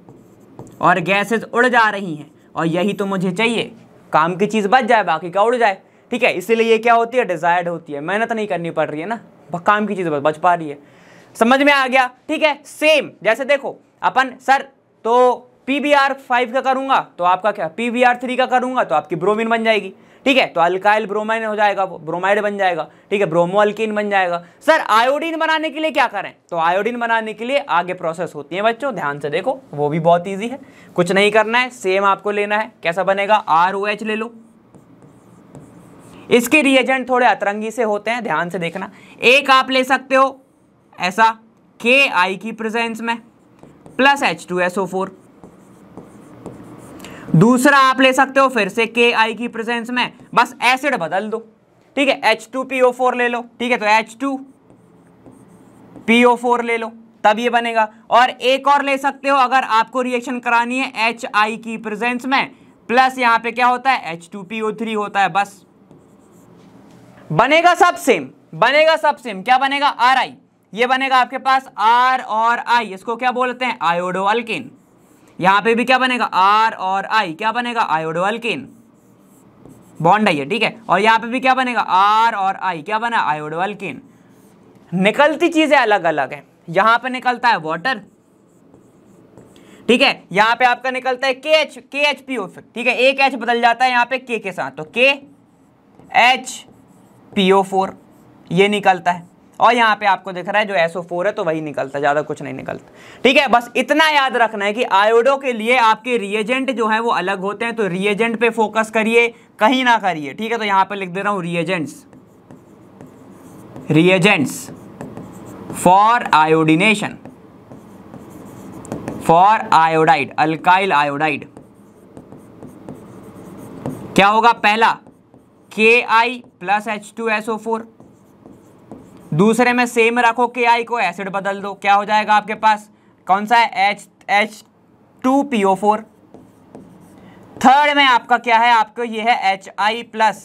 और गैसेस उड़ जा रही हैं और यही तो मुझे चाहिए काम की चीज़ बच जाए बाकी का उड़ जाए ठीक है इसीलिए ये क्या होती है डिजायर्ड होती है मेहनत नहीं करनी पड़ रही है ना काम की चीज़ बच पा रही है समझ में आ गया ठीक है सेम जैसे देखो अपन सर तो पी बी आर फाइव का करूंगा तो आपका क्या पी बी आर थ्री का करूंगा तो आपकी ब्रोमिन बन जाएगी ठीक है तो अल्काइल ब्रोमाइन हो जाएगा वो ब्रोमाइड बन जाएगा ठीक है अल्किन बन जाएगा सर आयोडीन बनाने के लिए क्या करें तो आयोडीन बनाने के लिए आगे प्रोसेस होती है बच्चों ध्यान से देखो वो भी बहुत ईजी है कुछ नहीं करना है सेम आपको लेना है कैसा बनेगा आर ओ एच ले लो इसके रिएजेंट थोड़े अतरंगी से होते हैं ध्यान से देखना एक आप ले सकते हो ऐसा के आई की प्रेजेंस में plus H two S O four दूसरा आप ले सकते हो फिर से के आई की प्रेजेंस में बस एसिड बदल दो ठीक है H two P O four ले लो ठीक है तो H two P O four ले लो तब ये बनेगा और एक और ले सकते हो अगर आपको रिएक्शन करानी है एच आई की प्रेजेंस में प्लस यहां पे क्या होता है H two P O three होता है बस बनेगा सब सेम बनेगा सब सेम क्या बनेगा आर आई ये बनेगा आपके पास आर और आई इसको क्या बोलते हैं आयोडो अल्किन यहां पे भी क्या बनेगा आर और आई क्या बनेगा आयोडो अल्किन बॉन्ड आइए ठीक है और यहां पे भी क्या बनेगा आर और आई क्या बना आयोडो अल्किन निकलती चीज़ें अलग अलग हैं यहां पे निकलता है वाटर ठीक है यहां पे आपका निकलता है के एच के एच पी ओ ठीक है एक एच बदल जाता है यहां पे के के साथ तो के एच पी ओ फोर ये निकलता है और यहाँ पे आपको दिख रहा है जो एसओ फोर है तो वही निकलता ज़्यादा कुछ नहीं निकलता ठीक है बस इतना याद रखना है कि आयोडो के लिए आपके रिएजेंट जो है वो अलग होते हैं तो रिएजेंट पे फोकस करिए कहीं ना करिए ठीक है तो यहाँ पे लिख दे रहा हूँ reagents reagents for iodination for iodide alkyl iodide क्या होगा पहला K I plus H two SO four दूसरे में सेम रखो के आई को एसिड बदल दो क्या हो जाएगा आपके पास कौन सा है H H two P O four third में आपका क्या है आपको ये है H I plus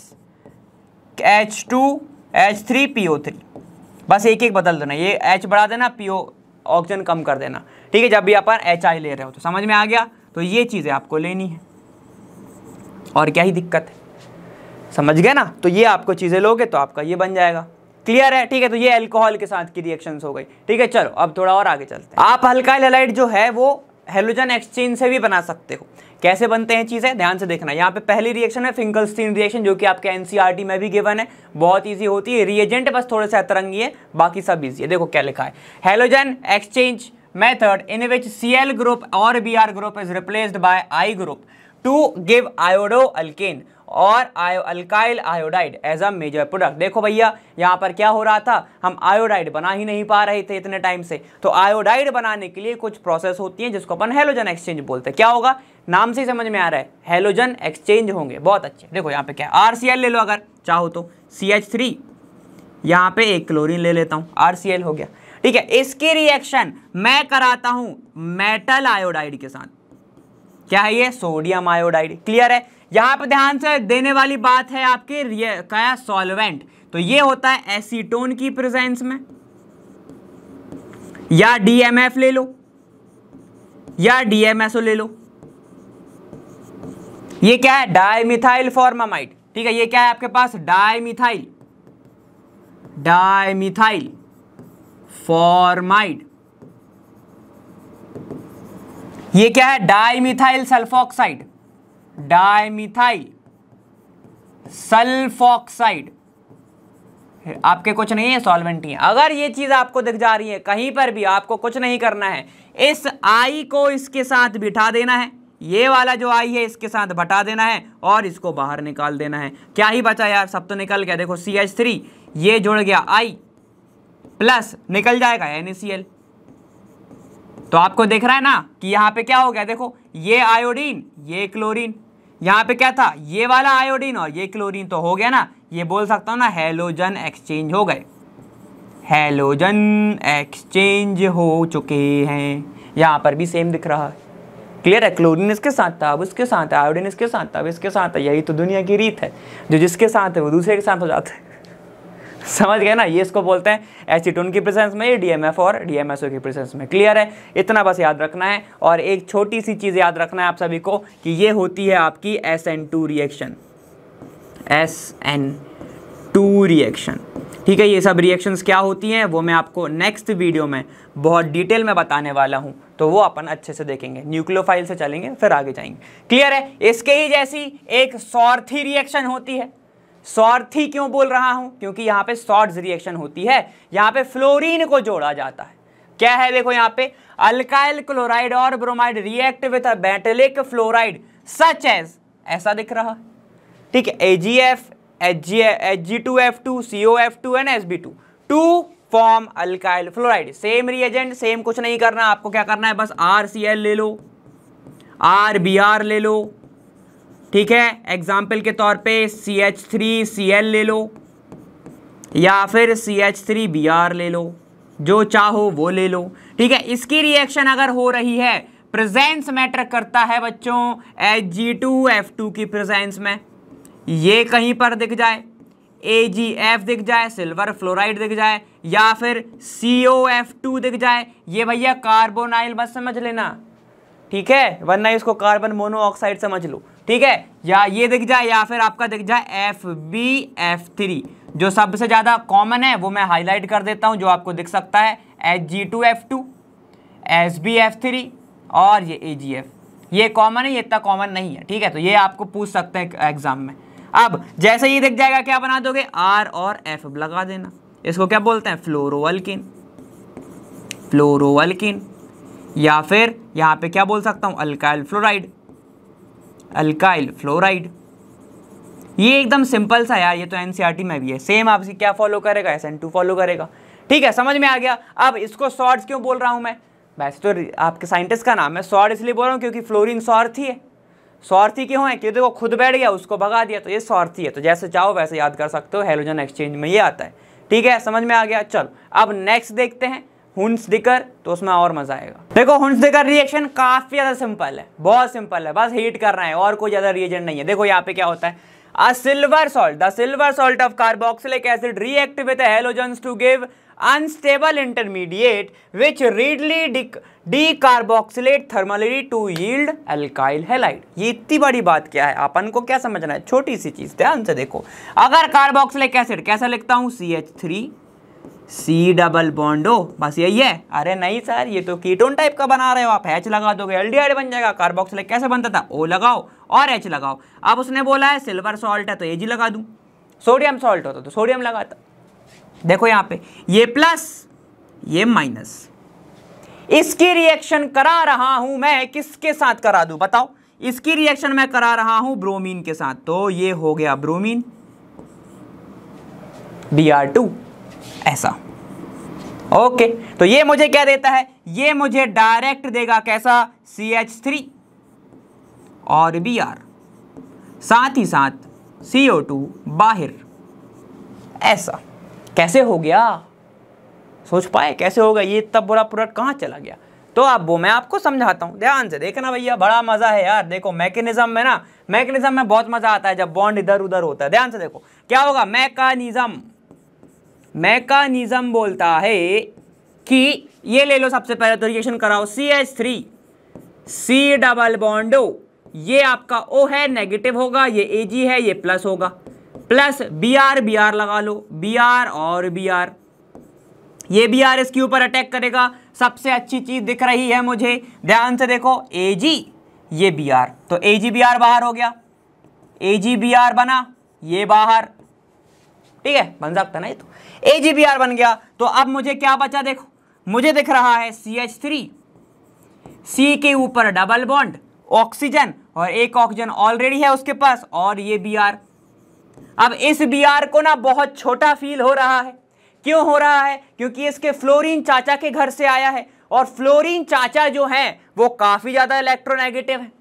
H two H three P O three बस एक एक बदल देना ये एच बढ़ा देना पी ओ ऑक्सीजन कम कर देना ठीक है जब भी आप एच आई ले रहे हो तो समझ में आ गया तो ये चीज़ें आपको लेनी है और क्या ही दिक्कत है समझ गए ना तो ये आपको चीज़ें लोगे तो आपका ये बन जाएगा क्लियर है ठीक है तो ये अल्कोहल के साथ की रिएक्शन हो गई ठीक है चलो अब थोड़ा और आगे चलते हैं आप हल्का हेलाइट जो है वो हेलोजन एक्सचेंज से भी बना सकते हो कैसे बनते हैं चीज़ें ध्यान से देखना यहाँ पे पहली रिएक्शन है फिंकलस्टीन रिएक्शन जो कि आपके एनसीईआरटी e में भी गिवन है बहुत इजी होती है रिएजेंट बस थोड़े से अतरंगी है बाकी सब इजी है देखो क्या लिखा है halogen exchange method in which C L group और B R group is replaced by I group to give iodo alkane और आयो alkyl iodide as a major product देखो भैया यहाँ पर क्या हो रहा था हम आयोडाइड बना ही नहीं पा रहे थे इतने टाइम से तो आयोडाइड बनाने के लिए कुछ प्रोसेस होती है जिसको अपन हेलोजन एक्सचेंज बोलते हैं क्या होगा नाम से ही समझ में आ रहा है हेलोजन एक्सचेंज होंगे बहुत अच्छे देखो यहाँ पे क्या आर सी एल ले लो अगर चाहो तो सी एच थ्री यहाँ पे एक क्लोरीन ले लेता हूँ आर सी एल हो गया ठीक है इसकी रिएक्शन मैं कराता हूँ मेटल आयोडाइड के साथ क्या है ये सोडियम आयोडाइड क्लियर है यहाँ पर ध्यान से देने वाली बात है आपके क्या सॉल्वेंट तो ये होता है एसीटोन की प्रेजेंस में या डीएमएफ ले लो या डीएमएसओ ले लो ये क्या है डायमिथाइल फॉर्मामाइड ठीक है ये क्या है आपके पास डायमिथाइल डायमिथाइल फॉर्माइड ये क्या है डायमिथाइल सल्फोक्साइड डायमिथाइल सल्फॉक्साइड आपके कुछ नहीं है सॉल्वेंट ही है अगर ये चीज़ आपको दिख जा रही है कहीं पर भी आपको कुछ नहीं करना है इस आई को इसके साथ बिठा देना है ये वाला जो आई है इसके साथ बटा देना है और इसको बाहर निकाल देना है क्या ही बचा यार सब तो निकल गया देखो सी एच थ्री ये जुड़ गया आई प्लस निकल जाएगा एन तो आपको देख रहा है ना कि यहां पे क्या हो गया देखो ये आयोडीन ये क्लोरीन यहाँ पे क्या था ये वाला आयोडीन और ये क्लोरीन तो हो गया ना ये बोल सकता हूँ ना हेलोजन एक्सचेंज हो गए हेलोजन एक्सचेंज हो चुके हैं यहाँ पर भी सेम दिख रहा है क्लियर है क्लोरीन इसके साथ था अब उसके साथ है आयोडीन इसके साथ था अब इसके साथ है यही तो दुनिया की रीत है जो जिसके साथ है वो दूसरे के साथ हो जाता है (laughs) समझ गए ना ये इसको बोलते हैं एसीटोन की प्रेजेंस में डीएमएफ और डीएमएसओ की प्रेजेंस में क्लियर है इतना बस याद रखना है और एक छोटी सी चीज़ याद रखना है आप सभी को कि ये होती है आपकी S N two reaction S N two reaction ठीक है ये सब रिएक्शंस क्या होती हैं वो मैं आपको नेक्स्ट वीडियो में बहुत डिटेल में बताने वाला हूँ तो वो अपन अच्छे से देखेंगे न्यूक्लियोफाइल से चलेंगे फिर आगे जाएंगे क्लियर है इसके ही जैसी एक सौर्थी रिएक्शन होती है स्वार्थी क्यों बोल रहा हूं क्योंकि यहां पे शॉर्ट रिएक्शन होती है यहां पे फ्लोरीन को जोड़ा जाता है क्या है देखो यहां पे अल्काइल क्लोराइड और bromide react with a metallic fluoride such as ऐसा दिख रहा ठीक है AGF G F H G H G two and S two form alkyl fluoride same reagent same कुछ नहीं करना आपको क्या करना है बस आर ले लो आर बी आर ले लो ठीक है एग्जाम्पल के तौर पे C H three C L ले लो या फिर C H three B R ले लो जो चाहो वो ले लो ठीक है इसकी रिएक्शन अगर हो रही है प्रेजेंस मैटर करता है बच्चों H G two F two की प्रेजेंस में ये कहीं पर दिख जाए ए जी एफ दिख जाए सिल्वर फ्लोराइड दिख जाए या फिर सी ओ एफ टू दिख जाए ये भैया कार्बोनाइल बस समझ लेना ठीक है वरना इसको कार्बन मोनोऑक्साइड समझ लो ठीक है या ये दिख जाए या फिर आपका दिख जाए एफ बी एफ थ्री जो सबसे ज़्यादा कॉमन है वो मैं हाईलाइट कर देता हूं जो आपको दिख सकता है H G two F two S B F three और ये ए जी एफ ये कॉमन है ये इतना कॉमन नहीं है ठीक है तो ये आपको पूछ सकते हैं एग्जाम में अब जैसे ये दिख जाएगा क्या बना दोगे आर और एफ लगा देना इसको क्या बोलते हैं फ्लोरोवल्किन फ्लोरोवल्किन या फिर यहाँ पे क्या बोल सकता हूँ अल्काइल फ्लोराइड अल्काइल फ्लोराइड ये एकदम सिंपल सा यार ये तो एनसीईआरटी e में भी है सेम आपसे क्या फॉलो करेगा एस फॉलो करेगा ठीक है समझ में आ गया अब इसको सॉर्ट्स क्यों बोल रहा हूँ मैं वैसे तो आपके साइंटिस्ट का नाम है सॉर्ट इसलिए बोल रहा हूँ क्योंकि फ्लोरिन ही है ही क्यों है क्योंकि वो खुद बैठ गया उसको भगा दिया तो ये सौर्थी है तो जैसे चाहो वैसे याद कर सकते हो हेलोजन एक्सचेंज में ये आता है ठीक है समझ में आ गया चलो अब नेक्स्ट देखते हैं हुंसदिकर तो उसमें और मजा आएगा देखो दिकर रिएक्शन काफी ज्यादा सिंपल है बहुत सिंपल है बस हीट करना है और कोई ज्यादा रिएजेंट नहीं है देखो यहाँ पे क्या होता है a silver salt the silver salt of carboxylic acid react with halogens to give intermediate which readily decarboxylate thermally to yield alkyl halide ये इतनी बड़ी बात क्या है अपन को क्या समझना है छोटी सी चीज ध्यान से देखो अगर कार्बोक्सिलिक एसिड कैसा लिखता हूँ C H three C double bond O बस यही है अरे नहीं सर ये तो कीटोन टाइप का बना रहे हो आप एच लगा दोगे एल बन जाएगा कार्बोक्स कैसे बनता था ओ लगाओ और एच लगाओ अब उसने बोला है सिल्वर सॉल्ट है तो ए जी लगा दूँ सोडियम सॉल्ट होता तो सोडियम लगाता देखो यहाँ पे ये प्लस ये माइनस इसकी रिएक्शन करा रहा हूं मैं किसके साथ करा दू बताओ इसकी रिएक्शन मैं करा रहा हूं ब्रोमीन के साथ तो ये हो गया ब्रोमीन बी आर टू ऐसा ओके तो ये मुझे क्या देता है ये मुझे डायरेक्ट देगा कैसा सी एच थ्री और बी आर साथ ही साथ सी ओ टू बाहर ऐसा कैसे हो गया सोच पाए कैसे होगा ये तब बुरा प्रोडक्ट कहाँ चला गया तो अब वो मैं आपको समझाता हूँ ध्यान से देखना भैया बड़ा मज़ा है यार देखो मैकेनिज्म में ना मैकेनिज्म में बहुत मज़ा आता है जब बॉन्ड इधर उधर होता है ध्यान से देखो क्या होगा मैकानिज्म मैकानिज्म बोलता है कि ये ले लो सबसे पहले तो रिएक्शन कराओ C H three C double bond O ये आपका ओ है नेगेटिव होगा ये ए जी है ये प्लस होगा plus B R B R लगा लो बी आर और बी आर ये बी आर इसके ऊपर अटैक करेगा सबसे अच्छी चीज़ दिख रही है मुझे ध्यान से देखो ए जी ये बी आर तो ए जी बी आर बाहर हो गया ए जी बी आर बना ये बाहर ठीक है बन सकता ना ये तो ए बन गया तो अब मुझे क्या बचा देखो मुझे दिख रहा है सी एच थ्री सी के ऊपर डबल बॉन्ड ऑक्सीजन और एक ऑक्सीजन ऑलरेडी है उसके पास और ये बी आर अब इस बी आर को ना बहुत छोटा फील हो रहा है क्यों हो रहा है क्योंकि इसके फ्लोरीन चाचा के घर से आया है और फ्लोरीन चाचा जो है वो काफ़ी ज़्यादा इलेक्ट्रोनेगेटिव है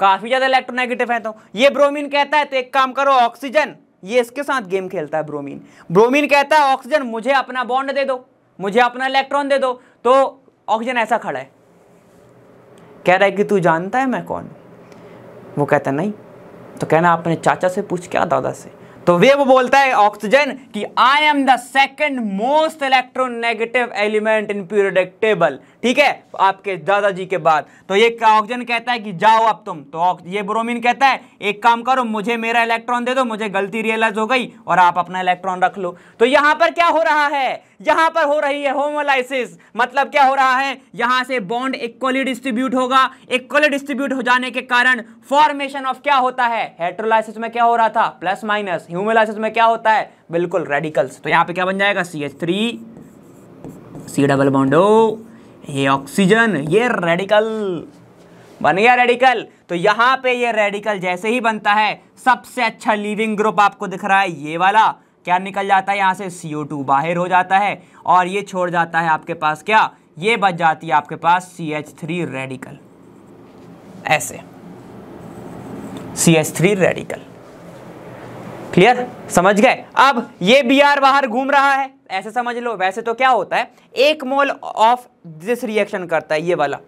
काफ़ी ज़्यादा इलेक्ट्रोनेगेटिव है तो ये ब्रोमीन कहता है तो एक काम करो ऑक्सीजन ये इसके साथ गेम खेलता है ब्रोमीन ब्रोमीन कहता है ऑक्सीजन मुझे अपना बॉन्ड दे दो मुझे अपना इलेक्ट्रॉन दे दो तो ऑक्सीजन ऐसा खड़ा है कह रहा है कि तू जानता है मैं कौन वो कहता नहीं तो कहना आपने चाचा से पूछ क्या दादा से तो वे वो बोलता है ऑक्सीजन कि I am the second most electronegative element in periodic table ठीक है आपके दादाजी के बाद तो ये ऑक्सीजन कहता है कि जाओ अब तुम तो ये ब्रोमीन कहता है एक काम करो मुझे मेरा इलेक्ट्रॉन दे दो मुझे गलती रियलाइज हो गई और आप अपना इलेक्ट्रॉन रख लो तो यहां पर क्या हो रहा है यहां पर हो रही है होमोलाइसिस मतलब क्या हो रहा है यहां से बॉन्ड इक्वली डिस्ट्रीब्यूट होगा इक्वली डिस्ट्रीब्यूट हो जाने के कारण फॉर्मेशन ऑफ क्या होता है हेट्रोलाइसिस में क्या हो रहा था प्लस माइनस ह्यूमिलाइसिस में क्या होता है बिल्कुल रेडिकल्स तो यहाँ पे क्या बन जाएगा C H three C double bond O ये ऑक्सीजन ये रेडिकल बन गया रेडिकल तो यहाँ पे ये रेडिकल जैसे ही बनता है सबसे अच्छा लिविंग ग्रुप आपको दिख रहा है ये वाला क्या निकल जाता है यहाँ से CO2 बाहर हो जाता है और ये छोड़ जाता है आपके पास क्या ये बच जाती है आपके पास सी एच थ्री रेडिकल ऐसे C H three radical clear समझ गए अब ये आर बाहर घूम रहा है ऐसे समझ लो वैसे तो क्या होता है एक मोल ऑफ दिस रिएक्शन करता है ये वाला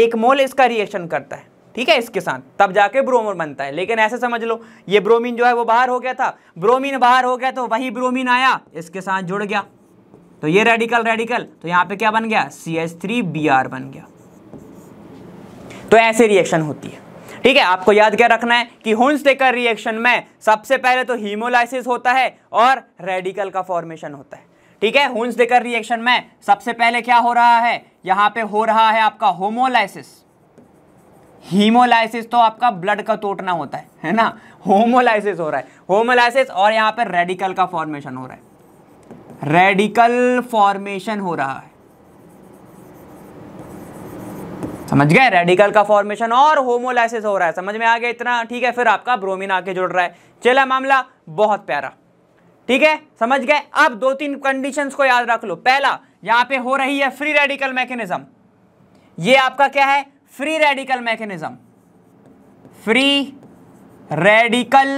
एक मोल इसका रिएक्शन करता है ठीक है इसके साथ तब जाके ब्रोमोर बनता है लेकिन ऐसे समझ लो ये ब्रोमीन जो है वो बाहर हो गया था ब्रोमीन बाहर हो गया तो वही ब्रोमीन आया इसके साथ जुड़ गया तो ये रेडिकल रेडिकल तो यहां पे क्या बन गया C S three B R बन गया तो ऐसे रिएक्शन होती है ठीक है आपको याद क्या रखना है कि होन्स्टेकर रिएक्शन में सबसे पहले तो हीमोलाइसिस होता है और रेडिकल का फॉर्मेशन होता है ठीक है होन्स्टेकर रिएक्शन में सबसे पहले क्या हो रहा है यहां पे हो रहा है आपका होमोलाइसिस हीमोलाइसिस तो आपका ब्लड का टूटना होता है है ना होमोलाइसिस हो रहा है होमोलाइसिस और यहाँ पे रेडिकल का फॉर्मेशन हो रहा है रेडिकल फॉर्मेशन हो रहा है समझ गए रेडिकल का फॉर्मेशन और होमोलाइसिस हो रहा है समझ में आ गया इतना ठीक है फिर आपका ब्रोमिन आके जुड़ रहा है चला मामला बहुत प्यारा ठीक है समझ गए अब दो तीन कंडीशंस को याद रख लो पहला यहां पे हो रही है फ्री रेडिकल मैकेनिज्म ये आपका क्या है free radical mechanism free radical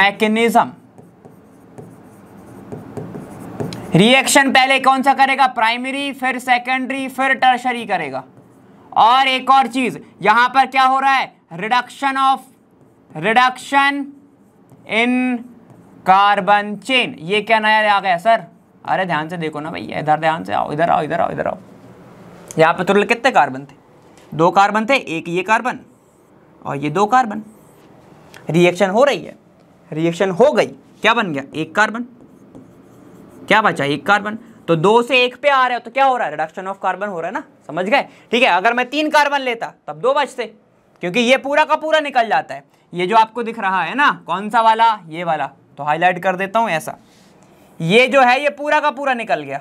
mechanism reaction पहले कौन सा करेगा प्राइमरी फिर सेकेंडरी फिर टर्शरी करेगा और एक और चीज यहां पर क्या हो रहा है reduction of reduction in carbon chain ये क्या नया आ गया सर अरे ध्यान से देखो ना भैया इधर ध्यान से आओ इधर आओ इधर आओ इधर आओ यहाँ पर तुरल कितने कार्बन थे दो कार्बन थे एक ये कार्बन और ये दो कार्बन रिएक्शन हो रही है रिएक्शन हो गई क्या बन गया एक कार्बन क्या बचा एक कार्बन तो दो से एक पे आ रहा है तो क्या हो रहा है रिडक्शन ऑफ कार्बन हो रहा है ना समझ गए ठीक है अगर मैं तीन कार्बन लेता तब दो बचते क्योंकि ये पूरा का पूरा निकल जाता है ये जो आपको दिख रहा है ना कौन सा वाला ये वाला तो हाईलाइट कर देता हूं ऐसा ये जो है ये पूरा का पूरा निकल गया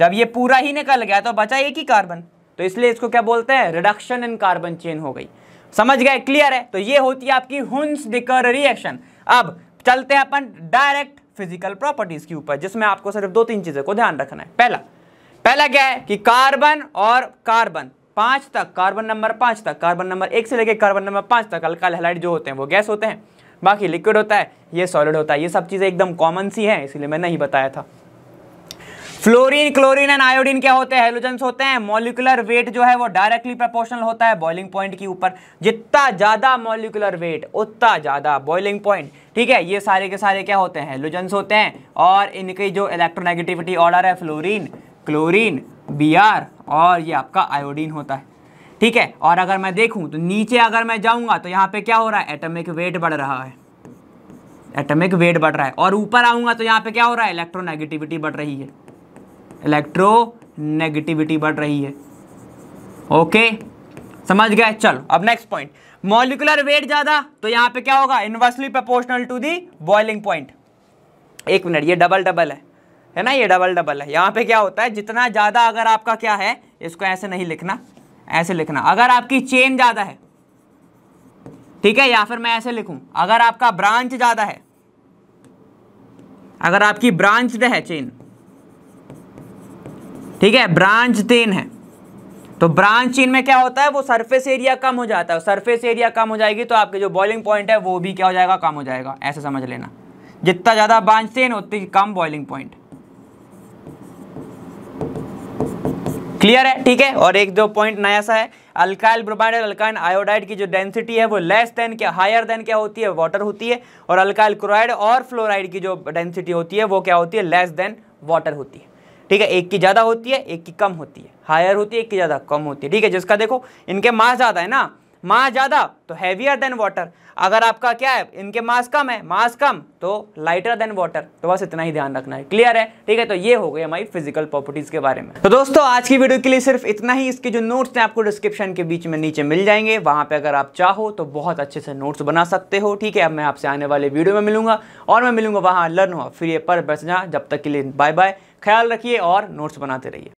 जब ये पूरा ही निकल गया तो बचा एक ही कार्बन तो इसलिए इसको क्या बोलते हैं रिडक्शन इन कार्बन चेन हो गई समझ गए क्लियर है तो ये होती है आपकी हुंस डिकर रिएक्शन अब चलते हैं अपन डायरेक्ट फिजिकल प्रॉपर्टीज के ऊपर जिसमें आपको सिर्फ दो तीन चीज़ों को ध्यान रखना है पहला पहला क्या है कि कार्बन और कार्बन पांच तक कार्बन नंबर पांच तक कार्बन नंबर एक से लेकर कार्बन नंबर पांच तक अल्काल हेलाइड जो होते हैं वो गैस होते हैं बाकी लिक्विड होता है ये सॉलिड होता है ये सब चीज़ें एकदम कॉमन सी हैं इसीलिए मैं नहीं बताया था फ्लोरीन क्लोरीन एंड आयोडीन क्या होते हैं हेलोजन होते हैं मॉलिकुलर वेट जो है वो डायरेक्टली प्रोपोर्शनल होता है बॉइलिंग पॉइंट के ऊपर जितना ज़्यादा मॉलिकुलर वेट उतना ज़्यादा बॉइलिंग पॉइंट ठीक है ये सारे के सारे क्या होते हैं हेलोजन होते हैं और इनकी जो इलेक्ट्रोनेगेटिविटी ऑर्डर है फ्लोरिन क्लोरिन बी और ये आपका आयोडीन होता है ठीक है और अगर मैं देखूँ तो नीचे अगर मैं जाऊँगा तो यहाँ पे क्या हो रहा है एटमिक वेट बढ़ रहा है एटमिक वेट बढ़ रहा है और ऊपर आऊँगा तो यहाँ पे क्या हो रहा है इलेक्ट्रोनेगेटिविटी बढ़ रही है इलेक्ट्रो नेगेटिविटी बढ़ रही है ओके समझ गए चलो अब नेक्स्ट पॉइंट मॉलिकुलर वेट ज़्यादा तो यहां पे क्या होगा inversely proportional to the boiling point एक मिनट ये डबल डबल है है ना ये डबल डबल है यहां पे क्या होता है जितना ज़्यादा अगर आपका क्या है इसको ऐसे नहीं लिखना ऐसे लिखना अगर आपकी चेन ज़्यादा है ठीक है या फिर मैं ऐसे लिखूं अगर आपका ब्रांच ज़्यादा है अगर आपकी ब्रांच है चेन ठीक है ब्रांच तीन है तो ब्रांच चीन में क्या होता है वो सरफेस एरिया कम हो जाता है सरफेस एरिया कम हो जाएगी तो आपके जो बॉइलिंग पॉइंट है वो भी क्या हो जाएगा कम हो जाएगा ऐसे समझ लेना जितना ज़्यादा ब्रांच चेन उतनी कम बॉइलिंग पॉइंट क्लियर है ठीक है और एक दो पॉइंट नया सा है अल्काइल ब्रोमाइड और अल्काइन आयोडाइड की जो डेंसिटी है वो लेस देन क्या हायर देन क्या होती है वाटर होती है और अल्काइल क्लोराइड और फ्लोराइड की जो डेंसिटी होती है वो क्या होती है लेस देन वाटर होती है ठीक है एक की ज़्यादा होती है एक की कम होती है हायर होती है एक की ज़्यादा कम होती है ठीक है जिसका देखो इनके मास ज़्यादा है ना मास ज़्यादा तो हैवियर देन वाटर अगर आपका क्या है इनके मास कम है मास कम तो लाइटर देन वाटर तो बस इतना ही ध्यान रखना है क्लियर है ठीक है तो ये हो गई हमारी फिजिकल प्रॉपर्टीज़ के बारे में तो दोस्तों आज की वीडियो के लिए सिर्फ इतना ही इसके जो नोट्स हैं आपको डिस्क्रिप्शन के बीच में नीचे मिल जाएंगे वहाँ पर अगर आप चाहो तो बहुत अच्छे से नोट्स बना सकते हो ठीक है अब मैं आपसे आने वाले वीडियो में मिलूंगा और मैं मिलूंगा वहाँ लर्न हुआ ये पर बचना जब तक के लिए बाय बाय ख्याल रखिए और नोट्स बनाते रहिए